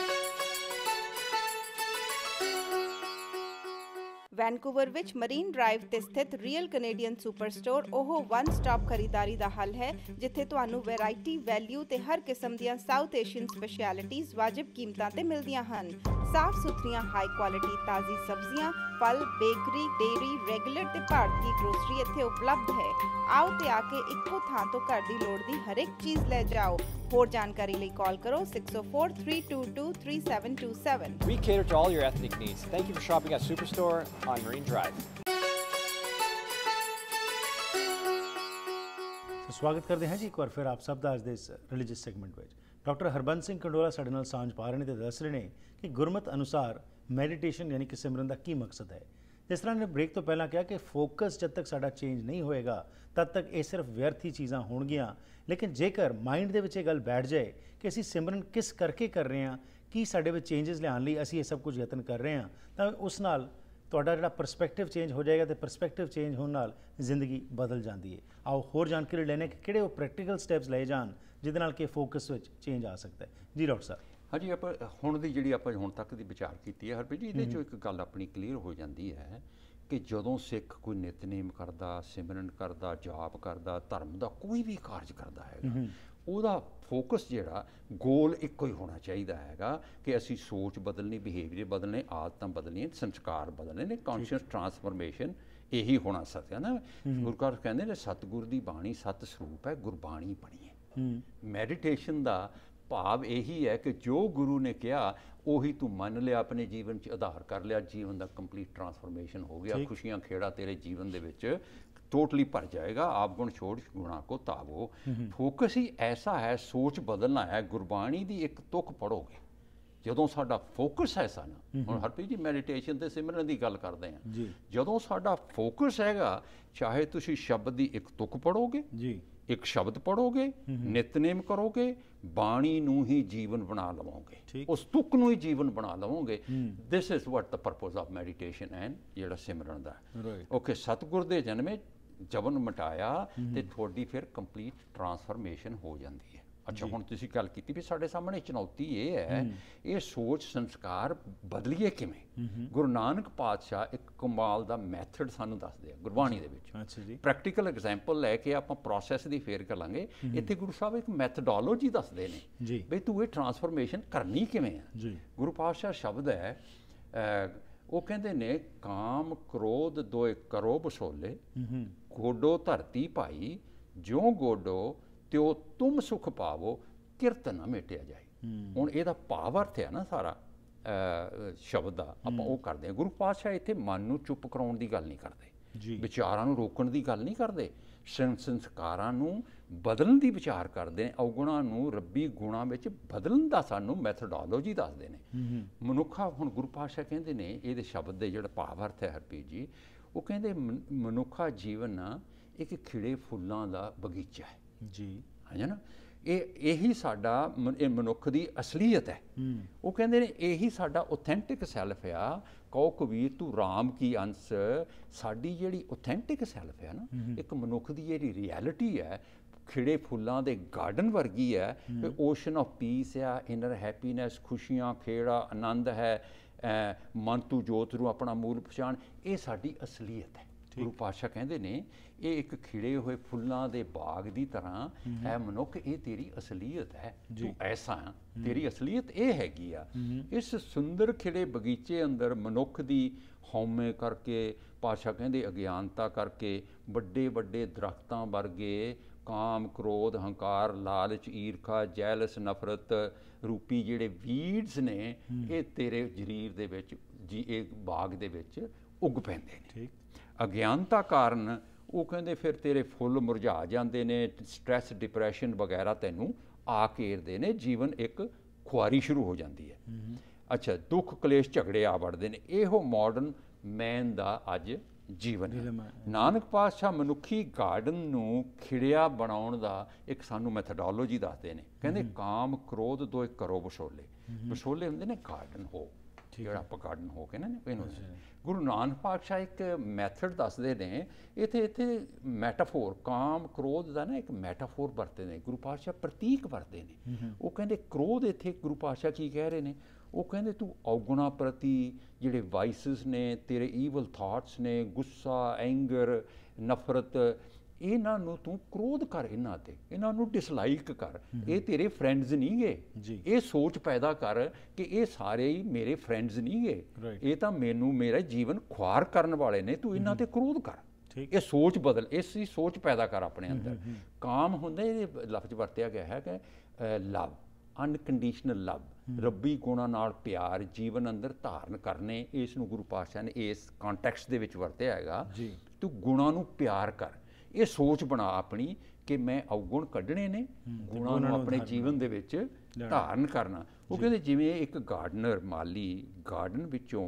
ਵੈਨਕੂਵਰ ਵਿੱਚ ਮਰੀਨ ਡਰਾਈਵ ਤੇ ਸਥਿਤ ਰੀਅਲ ਕੈਨੇਡੀਅਨ ਸੁਪਰ ਸਟੋਰ ਉਹ ਵਨ ਸਟਾਪ ਖਰੀਦਾਰੀ ਦਾ ਹੱਲ ਹੈ ਜਿੱਥੇ ਤੁਹਾਨੂੰ ਵੈਰਾਈਟੀ ਵੈਲਿਊ ਤੇ ਹਰ ਕਿਸਮ ਦੀਆਂ ਸਾਊਥ ਏਸ਼ੀਅਨ ਸਪੈਸ਼ਲਿਟੀਆਂ ਵਾਜਬ ਕੀਮਤਾਂ ਤੇ ਮਿਲਦੀਆਂ ਹਨ ਸਾਫ਼ ਸੁਥਰੀਆਂ ਹਾਈ ਕੁਆਲਿਟੀ ਤਾਜ਼ੀ ਸਬਜ਼ੀਆਂ ਫਲ ਬੇਕਰੀ ਡੇਰੀ ਰੈਗੂਲਰ ਤੇ ਭਾਰਤੀ ਗ੍ਰੋਸਰੀ ਇੱਥੇ ਉਪਲਬਧ ਹੈ ਆਓ ਤੇ ਆ ਕੇ ਇੱਕੋ ਥਾਂ ਤੋਂ ਘਰ ਦੀ ਲੋੜ ਦੀ ਹਰ ਇੱਕ ਚੀਜ਼ ਲੈ ਜਾਓ ਹੋਰ ਜਾਣਕਾਰੀ ਲਈ ਕਾਲ ਕਰੋ 6043223727 We cater to all your ethnic needs. Thank you for shopping at Superstore on Marine Drive. ਸਵਾਗਤ ਕਰਦੇ ਹਾਂ ਜੀ ਇੱਕ ਵਾਰ ਫਿਰ ਆਪ ਸਭ ਦਾ ਅੱਜ ਦੇ ਇਸ ਰਿਲੀਜੀਅਸ ਸੈਗਮੈਂਟ ਵਿੱਚ ਡਾਕਟਰ ਹਰਬੰਸ ਸਿੰਘ ਕੰਡੋਲਾ ਸਾਡੇ ਨਾਲ ਸਾਂਝ ਪਾ ਰਹੇ ਨੇ ਤੇ ਦੱਸ ਰਹੇ ਨੇ ਕਿ ਗੁਰਮਤ ਅਨੁਸਾਰ ਮੈਡੀਟੇਸ਼ਨ ਯਾਨੀ ਕਿ ਸਿਮਰਨ ਦਾ ਕੀ ਮਕਸਦ ਹੈ ਜਿਸ ਤਰ੍ਹਾਂ ਨੇ ਬ੍ਰੇਕ ਤੋਂ ਪਹਿਲਾਂ ਕਿਹਾ ਕਿ ਫੋਕਸ ਜਦ ਤੱਕ ਸਾਡਾ ਚੇਂਜ ਨਹੀਂ ਹੋਏਗਾ ਤਦ ਤੱਕ ਇਹ ਸਿਰਫ ਵਿਅਰਥੀ ਚੀਜ਼ਾਂ ਹੋਣਗੀਆਂ ਲੇਕਿਨ ਜੇਕਰ ਮਾਈਂਡ ਦੇ ਵਿੱਚ ਇਹ ਗੱਲ ਬੈਠ ਜਾਏ ਕਿ ਅਸੀਂ ਸਿਮਰਨ ਕਿਸ ਕਰਕੇ ਕਰ ਰਹੇ ਹਾਂ ਕੀ ਸਾਡੇ ਵਿੱਚ ਚੇਂਜਸ ਲਿਆਉਣ ਲਈ ਅਸੀਂ ਇਹ ਸਭ ਕੁਝ ਯਤਨ ਕਰ ਰਹੇ ਹਾਂ ਤਾਂ ਉਸ ਨਾਲ ਤੁਹਾਡਾ ਜਿਹੜਾ ਪਰਸਪੈਕਟਿਵ ਚੇਂਜ ਹੋ ਜਾਏਗਾ ਤੇ ਪਰਸਪੈਕਟਿਵ ਚੇਂਜ ਹੋਣ ਨਾਲ ਜ਼ਿੰਦਗੀ ਬਦਲ ਜਾਂਦੀ ਹੈ ਆਓ ਹੋਰ ਜਾਣਕਾਰੀ ਲੈਣੇ ਕਿ ਕਿਹੜੇ ਉਹ ਪ੍ਰੈਕਟੀਕਲ ਸਟੈਪਸ ਲਏ ਜਾਣ ਜਿਸ ਨਾਲ ਕਿ ਫੋਕਸ ਵਿੱਚ ਚੇਂਜ ਆ ਸਕਦਾ ਹੈ ਜੀ ਡਾਕਟਰ ਸਾਹਿਬ ਹਾਂਜੀ ਆਪਾਂ ਹੁਣ ਦੀ ਜਿਹੜੀ ਆਪਾਂ ਹੁਣ ਤੱਕ ਦੀ ਵਿਚਾਰ ਕੀਤੀ ਹੈ ਹਰਪ੍ਰੀਤ ਜੀ ਇਹਦੇ ਚੋਂ ਇੱਕ ਗੱਲ ਆਪਣੀ ਕਲੀਅਰ ਹੋ ਜਾਂਦੀ ਹੈ ਕਿ ਜਦੋਂ ਸਿੱਖ ਕੋਈ ਨਿਤਨੇਮ ਕਰਦਾ ਸਿਮਰਨ ਕਰਦਾ ਜਾਪ ਕਰਦਾ ਧਰਮ ਦਾ ਕੋਈ ਵੀ ਕਾਰਜ ਕਰਦਾ ਹੈਗਾ ਉਹਦਾ ਫੋਕਸ ਜਿਹੜਾ ਗੋਲ ਇੱਕੋ ਹੀ ਹੋਣਾ ਚਾਹੀਦਾ ਹੈਗਾ ਕਿ ਅਸੀਂ ਸੋਚ ਬਦਲਣੀ ਬਿਹੇਵੀਅਰ ਬਦਲਣੇ ਆਦਤਾਂ ਬਦਲਣੀਆਂ ਸੰਸਕਾਰ ਬਦਲਣੇ ਨੇ ਕੌਨਸ਼ੀਅਸ ਟਰਾਂਸਫਰਮੇਸ਼ਨ ਇਹੀ ਹੋਣਾ ਸਕਿਆ ਨਾ ਗੁਰਕਾਰ ਕਹਿੰਦੇ ਨੇ ਸਤਗੁਰ ਦੀ ਬਾਣੀ ਸਤ ਸਰੂਪ ਹੈ ਗੁਰਬਾਣੀ ਬਣੀ ਹੈ ਮੈਡੀਟੇਸ਼ਨ ਦਾ ਭਾਵ ਇਹੀ ਹੈ ਕਿ ਜੋ ਗੁਰੂ ਨੇ ਕਿਹਾ ਉਹੀ ਤੂੰ ਮੰਨ ਲਿਆ ਆਪਣੇ ਜੀਵਨ 'ਚ ਆਧਾਰ ਕਰ ਲਿਆ ਜੀਵਨ ਦਾ ਕੰਪਲੀਟ ਟਰਾਂਸਫਰਮੇਸ਼ਨ ਹੋ ਗਿਆ ਖੁਸ਼ੀਆਂ ਖੇੜਾ ਤੇਰੇ ਜੀਵਨ ਦੇ ਵਿੱਚ ਟੋਟਲੀ ਭਰ ਜਾਏਗਾ ਆਪ ਗੁਣ ਛੋੜ ਗੁਣਾ ਕੋ ਤਾਵੋ ਫੋਕਸ ਹੀ ਐਸਾ ਹੈ ਸੋਚ ਬਦਲਣਾ ਹੈ ਗੁਰਬਾਣੀ ਦੀ ਇੱਕ ਤੁਕ ਪੜੋਗੇ ਜਦੋਂ ਸਾਡਾ ਫੋਕਸ ਐਸਾ ਨਾ ਹੁਣ ਹਰਪ੍ਰੀਤ ਜੀ ਮੈਡੀਟੇਸ਼ਨ ਤੇ ਸਿਮਰਨ ਦੀ ਗੱਲ ਕਰਦੇ ਆ ਜਦੋਂ ਸਾਡਾ ਫੋਕਸ ਹੈਗਾ ਚਾਹੇ ਤੁਸੀਂ ਸ਼ਬਦ ਦੀ ਇੱਕ ਤੁਕ ਪੜੋਗੇ ਜੀ ਇੱਕ ਸ਼ਬਦ ਪੜੋਗੇ ਨਿਤਨੇਮ ਕਰੋਗੇ ਬਾਣੀ ਨੂੰ ਹੀ ਜੀਵਨ ਬਣਾ ਲਵੋਗੇ ਉਸ ਤੁਕ ਨੂੰ ਹੀ ਜੀਵਨ ਬਣਾ ਲਵੋਗੇ this is what the purpose of meditation and ਜਿਹੜਾ ਸਿਮਰਨ ਦਾ ਓਕੇ ਸਤਗੁਰ ਦੇ ਜਨਮੇ ਜਵਨ ਮਟਾਇਆ ਤੇ ਤੁਹਾਡੀ ਫਿਰ ਕੰਪਲੀਟ ਟਰਾਂਸਫਰਮੇਸ਼ਨ ਹੋ ਜਾਂਦੀ ਹੈ ਅੱਛਾ ਹੁਣ ਤੁਸੀਂ ਗੱਲ ਕੀਤੀ ਵੀ ਸਾਡੇ ਸਾਹਮਣੇ ਚੁਣੌਤੀ ਇਹ ਹੈ ਇਹ ਸੋਚ ਸੰਸਕਾਰ ਬਦਲੀਏ ਕਿਵੇਂ ਗੁਰੂ ਨਾਨਕ ਪਾਤਸ਼ਾਹ ਇੱਕ ਕਮਾਲ ਦਾ ਮੈਥਡ ਸਾਨੂੰ ਦੱਸਦੇ ਆ ਗੁਰਬਾਣੀ ਦੇ ਵਿੱਚ ਅੱਛਾ ਜੀ ਪ੍ਰੈਕਟੀਕਲ ਐਗਜ਼ਾਮਪਲ ਲੈ ਕੇ ਆਪਾਂ ਪ੍ਰੋਸੈਸ ਦੀ ਫੇਰ ਕਰਾਂਗੇ ਇੱਥੇ ਗੁਰੂ ਸਾਹਿਬ ਇੱਕ ਮੈਥਡੋਲੋਜੀ ਦੱਸਦੇ ਨੇ ਵੀ ਤੂੰ ਇਹ ਟਰਾਂਸਫਰਮੇਸ਼ਨ ਕਰਨੀ ਕਿਵੇਂ ਆ ਗੁਰੂ ਪਾਤਸ਼ਾਹ ਸ਼ਬਦ ਹੈ ਉਹ ਕਹਿੰਦੇ ਨੇ ਕਾਮ ਕ੍ਰੋਧ ਦੋਇ ਕਰੋ ਬਸੋਲੇ ਗੋਡੋ ਧਰਤੀ ਭਾਈ ਜਿਉ ਗੋਡੋ ਤਿਉ ਤੁਮ ਸੁਖ ਪਾਵੋ ਕਿਰਤ ਨਾ ਮੇਟਿਆ ਜਾਏ ਹੁਣ ਇਹਦਾ ਭਾਵ ਅਰਥ ਹੈ ਨਾ ਸਾਰਾ ਸ਼ਬਦ ਦਾ ਆਪਾਂ ਉਹ ਕਰਦੇ ਹਾਂ ਗੁਰੂ ਪਾਤਸ਼ਾਹ ਇੱਥੇ ਮਨ ਨੂੰ ਚੁੱਪ ਕਰਾਉਣ ਦੀ ਗੱਲ ਨਹੀਂ ਕਰਦੇ ਵਿਚਾਰਾਂ ਨੂੰ ਰੋਕਣ ਦੀ ਗੱਲ ਨਹੀਂ ਕਰਦੇ ਸੰਸਕਾਰਾਂ ਨੂੰ ਬਦਲਣ ਦੀ ਵਿਚਾਰ ਕਰਦੇ ਨੇ ਔਗੁਣਾਂ ਨੂੰ ਰੱਬੀ ਗੁਣਾ ਵਿੱਚ ਬਦਲਣ ਦਾ ਸਾਨੂੰ ਮੈਥਡੋਲੋਜੀ ਦੱਸਦੇ ਨੇ ਮਨੁੱਖਾ ਹੁਣ ਗੁਰੂ ਪਾਤਸ਼ਾਹ ਕਹਿੰਦੇ ਨੇ ਇਹਦੇ ਸ਼ਬਦ ਦੇ ਜਿਹੜਾ ਭਾਵ ਅਰਥ ਹੈ ਹਰਪੀ ਜੀ ਉਹ ਕਹਿੰਦੇ ਮਨੁੱਖਾ ਜੀਵਨ ਇੱਕ ਖਿੜੇ ਫੁੱਲਾਂ ਦਾ ਬਗੀਚਾ ਹੈ ਜੀ ਹੈ ਨਾ ਇਹ ਇਹੀ ਸਾਡਾ ਇਹ ਮਨੁੱਖ ਦੀ ਅਸਲੀਅਤ ਹੈ ਉਹ ਕਹਿੰਦੇ ਨੇ ਇਹੀ ਸਾਡਾ ਆਥੈਂਟਿਕ ਸੈਲਫ ਆ ਕਹੋ ਕਬੀਰ ਤੂੰ ਰਾਮ ਕੀ ਅੰਸ਼ ਸਾਡੀ ਜਿਹੜੀ ਆਥੈਂਟਿਕ ਸੈਲਫ ਹੈ ਨਾ ਇੱਕ ਮਨੁੱਖ ਦੀ ਜਿਹੜੀ ਰਿਐਲਿਟੀ ਹੈ ਖਿੜੇ ਫੁੱਲਾਂ ਦੇ ਗਾਰਡਨ ਵਰਗੀ ਹੈ ਕਿ ਓਸ਼ਨ ਆਫ ਪੀਸ ਆ ਇਨਰ ਹੈਪੀਨੈਸ ਖੁਸ਼ੀਆਂ ਖੇੜਾ ਆਨੰਦ ਹੈ ਮਨ ਤੂੰ ਜੋਤ ਨੂੰ ਆਪਣਾ ਮੂਲ ਪਛਾਣ ਇਹ ਸਾਡੀ ਅਸਲੀਅਤ ਹੈ ਗੁਰੂ ਪਾਤਸ਼ਾਹ ਕਹਿੰਦੇ ਨੇ ਇਹ ਇੱਕ ਖਿੜੇ ਹੋਏ ਫੁੱਲਾਂ ਦੇ ਬਾਗ ਦੀ ਤਰ੍ਹਾਂ ਹੈ ਮਨੁੱਖ ਇਹ ਤੇਰੀ ਅਸਲੀਅਤ ਹੈ ਤੂੰ ਐਸਾ ਤੇਰੀ ਅਸਲੀਅਤ ਇਹ ਹੈਗੀ ਆ ਇਸ ਸੁੰਦਰ ਖਿੜੇ ਬਗੀਚੇ ਅੰਦਰ ਮਨੁੱਖ ਦੀ ਹਉਮੈ ਕਰਕੇ ਪਾਸ਼ਾ ਕਹਿੰਦੇ ਅਗਿਆਨਤਾ ਕਰਕੇ ਵੱਡੇ ਵੱਡੇ ਦਰਖਤਾਂ ਵਰਗੇ ਕਾਮ ਕ੍ਰੋਧ ਹੰਕਾਰ ਲਾਲਚ ਈਰਖਾ ਜੈਲਸ ਨਫ਼ਰਤ ਰੂਪੀ ਜਿਹੜੇ ਵੀਡਸ ਨੇ ਇਹ ਤੇਰੇ ਜਰੀਰ ਦੇ ਵਿੱਚ ਜੀ ਇਹ ਬਾਗ ਦੇ ਵਿੱਚ ਉੱਗ ਪੈਂਦੇ ਨੇ ਅਗਿਆਨਤਾ ਕਾਰਨ ਉਹ ਕਹਿੰਦੇ ਫਿਰ ਤੇਰੇ ਫੁੱਲ ਮੁਰਝਾ ਜਾਂਦੇ ਨੇ ਸਟ्रेस ਡਿਪਰੈਸ਼ਨ ਵਗੈਰਾ ਤੈਨੂੰ ਆ ਕੇਰਦੇ ਨੇ ਜੀਵਨ ਇੱਕ ਖੁਆਰੀ ਸ਼ੁਰੂ ਹੋ ਜਾਂਦੀ ਹੈ ਅੱਛਾ ਦੁੱਖ ਕਲੇਸ਼ ਝਗੜੇ ਆ ਵੜਦੇ ਨੇ ਇਹੋ ਮਾਡਰਨ ਮੈਨ ਦਾ ਅੱਜ ਜੀਵਨ ਨਾਨਕ ਪਾਤਸ਼ਾਹ ਮਨੁੱਖੀ ਗਾਰਡਨ ਨੂੰ ਖਿੜਿਆ ਬਣਾਉਣ ਦਾ ਇੱਕ ਸਾਨੂੰ ਮੈਥਡੋਲੋਜੀ ਦੱਸਦੇ ਨੇ ਕਹਿੰਦੇ ਕਾਮ ਕ੍ਰੋਧ ਦੋਇ ਕਰੋ ਬਸ਼ੋਲੇ ਬਸ਼ੋਲੇ ਹੁੰਦੇ ਨੇ ਗਾਰਡਨ ਹੋ ਜਿਹੜਾ ਆਪਾਂ ਗਾਰਡਨ ਹੋ ਕੇ ਨਾ ਇਹਨੂੰ ਗੁਰੂ ਨਾਨਕ ਪਾਤਸ਼ਾਹ ਇੱਕ ਮੈਥਡ ਦੱਸਦੇ ਨੇ ਇਥੇ ਇਥੇ ਮੈਟਾਫੋਰ ਕਾਮ ਕ੍ਰੋਧ ਦਾ ਨਾ ਇੱਕ ਮੈਟਾਫੋਰ ਵਰਤੇ ਨੇ ਗੁਰੂ ਪਾਤਸ਼ਾਹ ਪ੍ਰਤੀਕ ਵਰਤੇ ਨੇ ਉਹ ਕਹਿੰਦੇ ਕ੍ਰੋਧ ਇਥੇ ਗੁਰੂ ਪਾਤਸ਼ਾਹ ਕੀ ਕਹਿ ਰਹੇ ਨੇ ਉਹ ਕਹਿੰਦੇ ਤੂੰ ਔਗੁਣਾ ਪ੍ਰਤੀ ਜਿਹੜੇ ਵਾਈਸਸ ਨੇ ਤੇਰੇ ਈਵਲ ਥਾਟਸ ਨੇ ਗੁੱਸਾ ਐਂਗਰ ਨਫ਼ਰਤ ਇਹਨਾਂ ਨੂੰ ਤੂੰ ਕ੍ਰੋਧ ਕਰ ਇਹਨਾਂ ਤੇ ਇਹਨਾਂ ਨੂੰ ਡਿਸਲਾਈਕ ਕਰ ਇਹ ਤੇਰੇ ਫਰੈਂਡਸ ਨਹੀਂਗੇ ਇਹ ਸੋਚ ਪੈਦਾ ਕਰ ਕਿ ਇਹ ਸਾਰੇ ਹੀ ਮੇਰੇ ਫਰੈਂਡਸ ਨਹੀਂਗੇ ਇਹ ਤਾਂ ਮੈਨੂੰ ਮੇਰਾ ਜੀਵਨ ਖੁਆਰ ਕਰਨ ਵਾਲੇ ਨੇ ਤੂੰ ਇਹਨਾਂ ਤੇ ਕ੍ਰੋਧ ਕਰ ਇਹ ਸੋਚ ਬਦਲ ਇਸ ਸੋਚ ਪੈਦਾ ਕਰ ਆਪਣੇ ਅੰਦਰ ਕਾਮ ਹੁੰਦਾ ਇਹ ਲਫ਼ਜ਼ ਵਰਤਿਆ ਗਿਆ ਹੈ ਕਿ ਲਵ ਅਨਕੰਡੀਸ਼ਨਲ ਲਵ ਰੱਬੀ ਗੁਣਾ ਨਾਲ ਪਿਆਰ ਜੀਵਨ ਅੰਦਰ ਧਾਰਨ ਕਰਨੇ ਇਸ ਨੂੰ ਗੁਰੂ ਪਾਤਸ਼ਾਹ ਨੇ ਇਸ ਕੰਟੈਕਸਟ ਦੇ ਵਿੱਚ ਵਰਤਿਆ ਹੈਗਾ ਤੂੰ ਗੁਣਾ ਨੂੰ ਪਿਆਰ ਕਰ ਇਹ ਸੋਚ ਬਣਾ ਆਪਣੀ ਕਿ ਮੈਂ ਔਗੁਣ ਕੱਢਣੇ ਨੇ ਗੁਣਾਂ ਨੂੰ ਆਪਣੇ ਜੀਵਨ ਦੇ ਵਿੱਚ ਧਾਰਨ ਕਰਨਾ ਉਹ ਕਹਿੰਦੇ ਜਿਵੇਂ ਇੱਕ ਗਾਰਡਨਰ ਮਾਲੀ ਗਾਰਡਨ ਵਿੱਚੋਂ